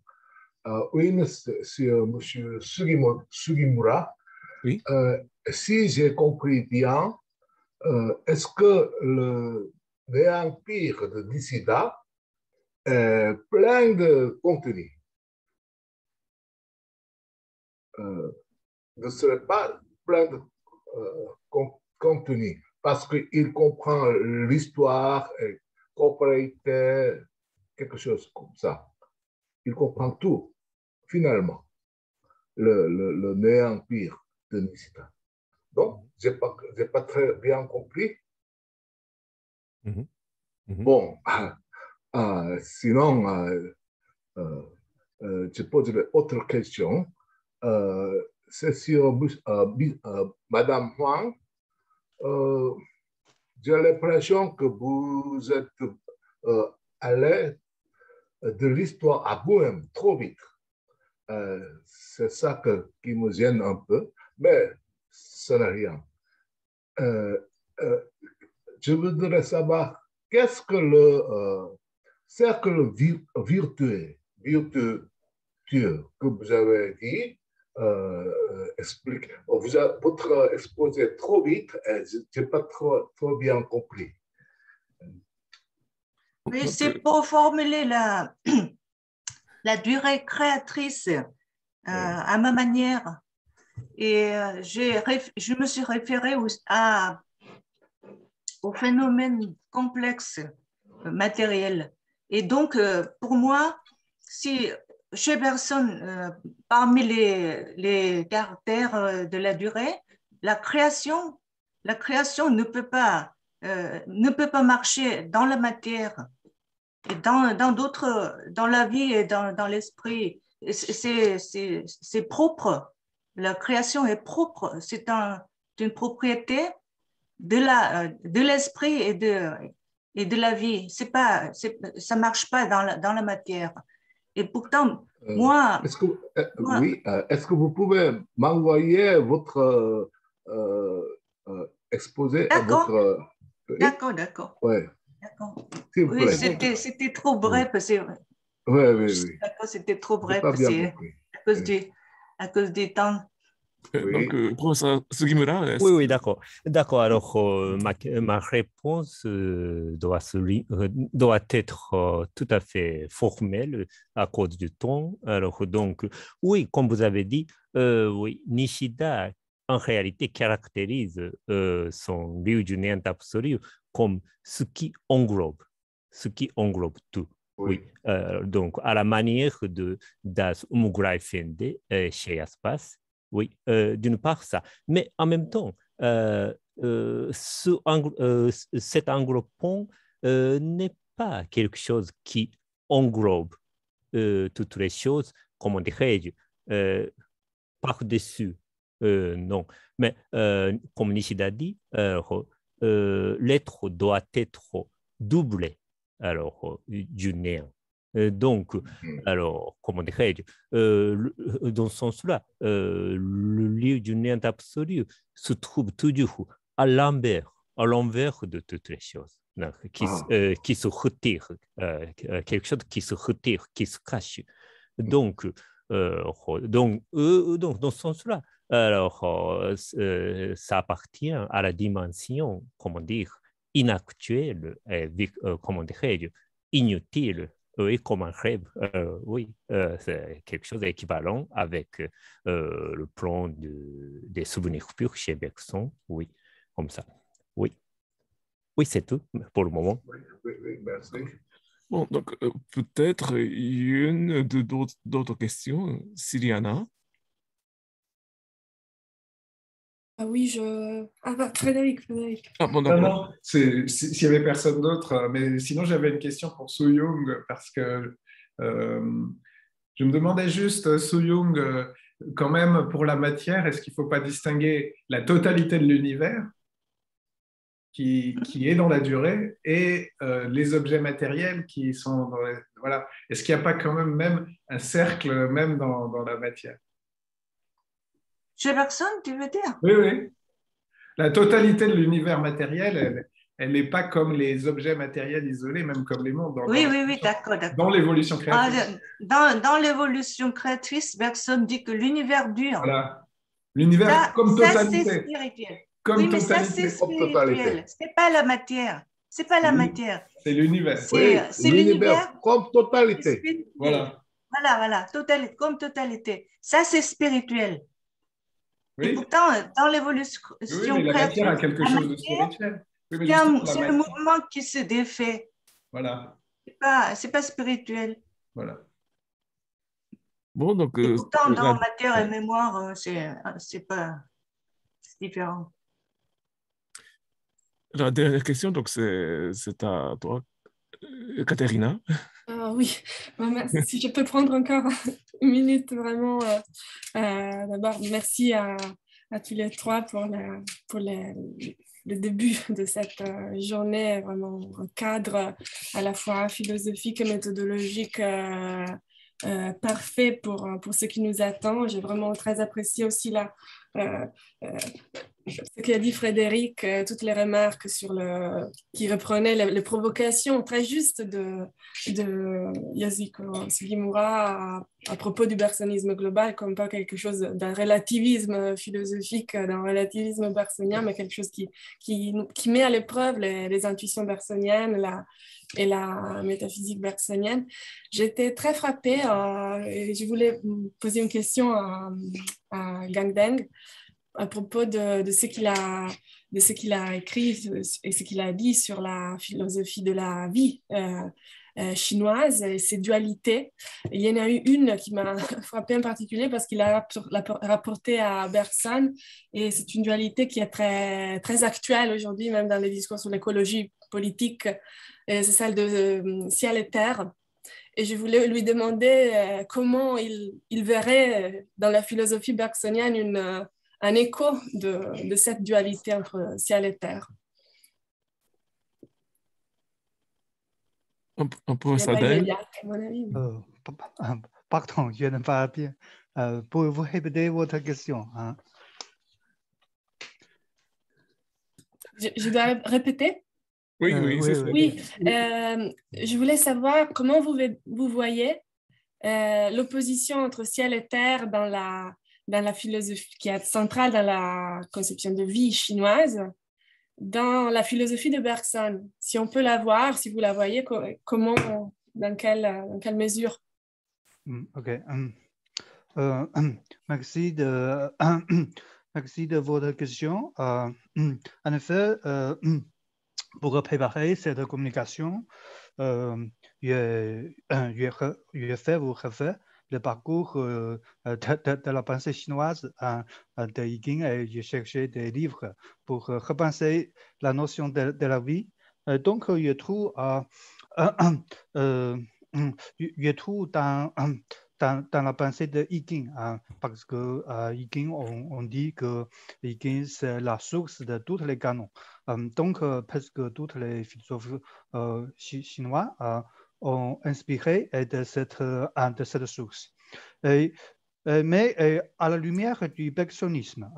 Euh, une sur M. Sugimura. Euh, si j'ai compris bien, euh, est-ce que le, l'empire de Dissida est plein de contenu euh, Ne serait pas plein de contenu parce qu'il comprend euh, l'histoire, euh, corporate, quelque chose comme ça. Il comprend tout, finalement, le, le, néant pire de Nisita. Donc, je n'ai pas, pas, très bien compris. Mm-hmm. Mm-hmm. Bon, euh, sinon, je poserai autre question. C'est sur Madame Huang euh, j'ai l'impression que vous êtes euh, allé de l'histoire à vous-même trop vite. Euh, c'est ça qui me gêne un peu, mais ce n'est rien. Euh, je voudrais savoir qu'est-ce que le cercle virtuel, que vous avez dit euh, explique. Vous avez votre exposé trop vite, je n'ai pas trop, trop, bien compris. Mais c'est pour formuler la, la durée créatrice euh, à ma manière. Et euh, je me suis référée à, au phénomène complexe matériel. Et donc, pour moi, si chez personne, euh, parmi les, caractères euh, de la durée, la création, la création ne peut pas, euh, ne peut pas marcher dans la matière et dans d'autres, dans, la vie et dans, dans l'esprit. C'est propre. La création est propre. C'est un, une propriété de de l'esprit et de, et de la vie. C'est pas, ça marche pas dans dans la matière. Et pourtant, euh, moi. Est-ce que, euh, oui, euh, est-ce que vous pouvez m'envoyer votre exposé D'accord. D'accord, d'accord. Ouais. Oui, c'était trop bref. Oui, oui, oui. oui. D'accord, c'était trop bref. À cause, à cause du temps. Donc, Sugimura. Euh, oui, oui, d'accord. D'accord. Alors, euh, ma, ma, réponse euh, doit, doit, être tout à fait formelle à cause du temps. Alors, donc, oui, comme vous avez dit, oui, Nishida, en réalité, caractérise son Ryujunian absolu comme ce qui englobe, ce qui englobe tout. Oui. donc, à la manière de Das Umgreifende chez Aspas, oui, euh, d'une part ça. Mais en même temps, euh, euh ce angle, euh, cet n'est pas quelque chose qui englobe toutes les choses, comment on dirait, par-dessus. non. Mais comme Nishida dit, l'être doit être doublé alors, du néant. Euh, donc, mm. alors, comment dire euh, euh, dans ce sens-là, le lieu du néant absolu se trouve toujours à l'envers, à l'envers de toutes les choses. Ah. qui, se retire, quelque chose qui se retire, qui se cache. Donc, oh, donc dans ce sens-là, alors, oh, ça appartient à la dimension, comment dire, inactuelle, comment dire inutile oui, comme un rêve. Euh, oui, euh, c'est quelque chose d'équivalent avec euh, le plan des souvenirs purs chez Bergson. Oui, comme ça. Oui. Oui, c'est tout pour le moment. Oui, merci. Bon, donc peut-être une de d'autres questions, s'il Ah oui, je. Ah, bah, Frédéric, Frédéric. Ah, bon, s'il n'y avait personne d'autre, euh, mais sinon j'avais une question pour So Young, parce que euh, je me demandais juste, euh, So Young, quand même, pour la matière, est-ce qu'il ne faut pas distinguer la totalité de l'univers qui, qui, est dans la durée et les objets matériels qui sont dans Voilà. Est-ce qu'il n'y a pas quand même, même un cercle même dans, dans la matière Bergson, tu veux dire Oui, oui. La totalité de l'univers matériel, elle, n'est pas comme les objets matériels isolés, même comme les mondes. oui, oui, oui, d'accord, d'accord. Dans l'évolution ah, créatrice. dans, dans l'évolution créatrice, Bergson dit que l'univers dure. Voilà. L'univers comme totalité. Ça, c'est spirituel. Comme oui, mais ça, c'est spirituel. Ce n'est pas la matière. C'est pas la matière. C'est l'univers. C'est l'univers comme totalité. Voilà. Voilà, voilà, totalité, comme totalité. Ça, c'est spirituel. Oui. Et pourtant, dans l'évolution oui, la matière a quelque c'est le mouvement qui se défait. Voilà. Ce n'est pas, pas, spirituel. Voilà. Bon, donc, et euh, pourtant, dans la... matière et mémoire, euh, euh, c'est pas différent. La dernière question, donc c'est à toi, Katerina. Ah oui, bah, si je peux prendre encore une minute, vraiment. Euh, euh, d'abord, merci à, tous les trois pour, le début de cette euh, journée, vraiment un cadre à la fois philosophique et méthodologique. parfait pour, pour ce qui nous attend. J'ai vraiment très apprécié aussi la, ce qu'a dit Frédéric, euh, toutes les remarques sur le, qui reprenaient les, provocations très justes de, de Sugimura à, propos du bersonisme global, comme pas quelque chose d'un relativisme philosophique, d'un relativisme bersonien, mais quelque chose qui, qui, qui met à l'épreuve les, intuitions bersoniennes et la métaphysique bersonienne. J'étais très frappée euh, et je voulais poser une question à, à Gang Deng à propos de, ce qu'il a écrit et ce qu'il a dit sur la philosophie de la vie euh, euh, chinoise et ses dualités. Il y en a eu une qui m'a frappé en particulier parce qu'il a rapporté à Bergson et c'est une dualité qui est très, actuelle aujourd'hui, même dans les discours sur l'écologie politique, c'est celle de euh, ciel et terre. Et je voulais lui demander comment il, il, verrait dans la philosophie bergsonienne une un écho de, cette dualité entre ciel et terre. Euh, euh, pardon, je ne pas euh, pour vous répéter votre question hein? je, dois répéter Oui, oui, oui. oui. je voulais savoir comment vous, vous voyez l'opposition entre ciel et terre dans la, dans la philosophie, qui est centrale dans la conception de vie chinoise, dans la philosophie de Bergson. Si on peut la voir, si vous la voyez, comment, dans quelle, dans quelle mesure mm, Ok. Hum. Euh, hum. Hum, merci, de, votre question. Euh, en effet, euh, pour préparer cette communication, je, y je fais vous refait le parcours euh, euh, de, la pensée chinoise de Yigin et j'ai cherché des livres pour euh, repenser la notion de, la vie. donc, je trouve, je dans, dans, dans, la pensée de Yigin, hein, parce que on, dit que Yigin, c'est la source de tous les canons. donc, parce que tous les philosophes chinois ont inspiré de cette, euh, de source. Euh, mais euh, à la lumière du bergsonisme,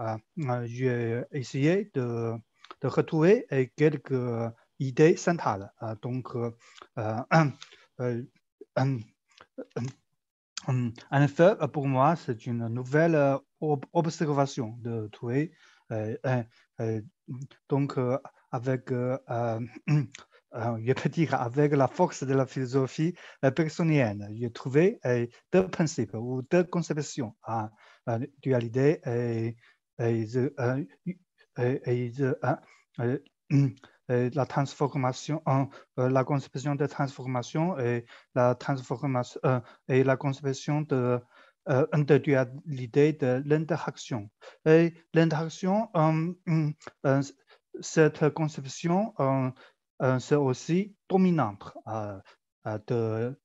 j'ai essayé de, de, retrouver quelques idées centrales. donc, en effet, pour moi, c'est une nouvelle observation de trouver. donc, avec euh, je peux dire avec la force de la philosophie personnienne, j'ai trouvé euh, deux principes ou deux conceptions à la dualité et, euh, la transformation, la conception de transformation et la transformation et la conception de euh, de l'interaction. Et l'interaction, cette conception euh, c'est aussi dominante euh, euh,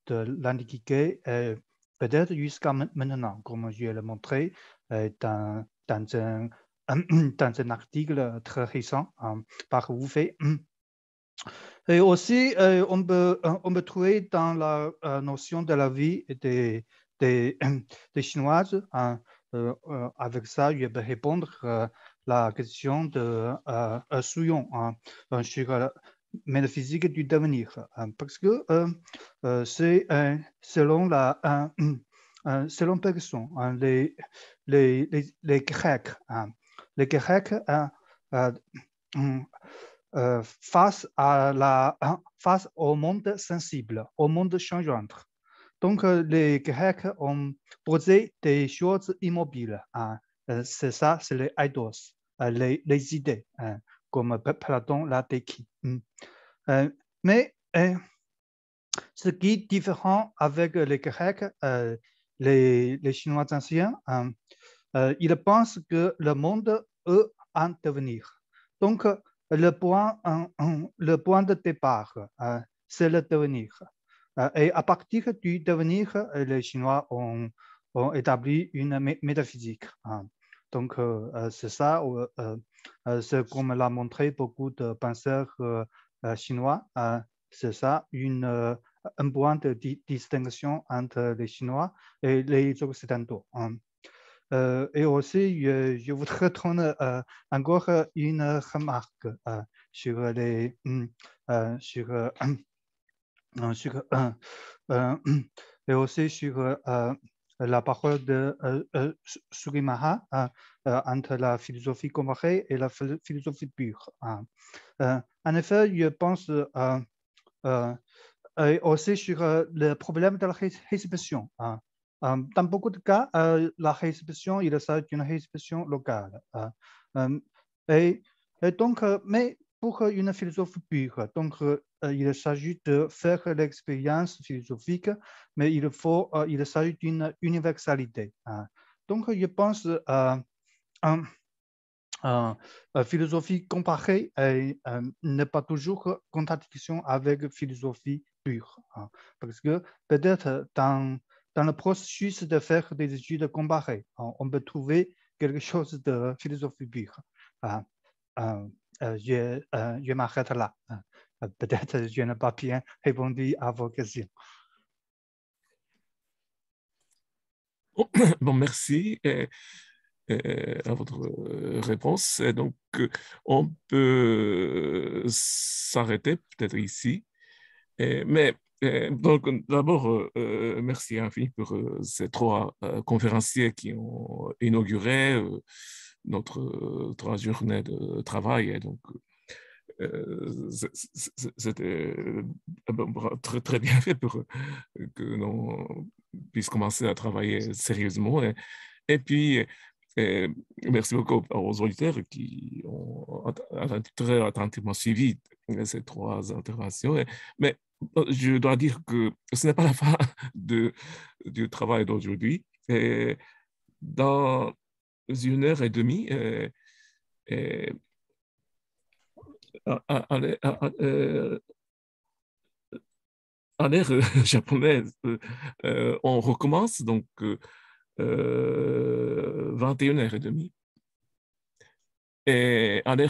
de, l'indiquer et peut-être jusqu'à maintenant, comme je l'ai montré dans, dans, un, dans un article très récent par fait Et aussi, on peut, on peut trouver dans la notion de la vie des, des, des Chinoises, avec ça, je peux répondre à la question de euh, hein, métaphysique du devenir, hein, parce que euh, euh, c'est selon la selon personne hein, les, les, les, Grecs, hein. les Grecs euh, hum, face à la face au monde sensible, au monde changeant. Donc les Grecs ont posé des choses immobiles. c'est ça, c'est les les, idées comme Platon l'a décrit. Mm. Euh, mais euh, ce qui est différent avec les Grecs, euh, les, Chinois anciens, ils pensent que le monde est en devenir. Donc, le point, le point de départ, c'est le devenir. et à partir du devenir, les Chinois ont, établi une métaphysique. Hein. Donc, euh, euh, c'est ça, euh, c'est comme l'a montré beaucoup de penseurs chinois, c'est ça, une, un point de distinction entre les Chinois et les Occidentaux. Hein. et aussi, je, voudrais donner encore une remarque sur les hum, sur, sur et aussi sur la parole de euh, euh Surimaha hein, euh, entre la philosophie comparée et la philosophie pure. Hein. Euh, en effet, je pense aussi sur le problème de la réception. dans beaucoup de cas, la réception, il s'agit d'une réception locale. Hein. Et, et, donc, mais pour une philosophie pure. Donc, euh, il s'agit de faire l'expérience philosophique, mais il, faut, euh, s'agit d'une universalité. Hein. Donc, je pense à euh, philosophie comparée euh, n'est pas toujours contradiction avec philosophie pure. Hein. parce que peut-être dans, dans le processus de faire des études comparées, on peut trouver quelque chose de philosophie pure. Hein je, je m'arrête là. Peut-être que je n'ai pas bien répondu à vos questions. Bon, merci euh, euh, à votre réponse. Donc, euh, on peut s'arrêter peut-être ici. mais euh, donc, d'abord, merci à pour ces trois conférenciers qui ont inauguré notre euh, trois journées de travail. Et donc, euh, c'était euh, très, très bien fait pour que l'on puisse commencer à travailler sérieusement. Et, puis, merci beaucoup aux auditeurs qui ont très attentivement suivi ces trois interventions. Mais je dois dire que ce n'est pas la fin de, du travail d'aujourd'hui. Dans une heure et demie à, euh, l'ère euh, euh, japonaise. on recommence donc 21 h et demie. Et à l'ère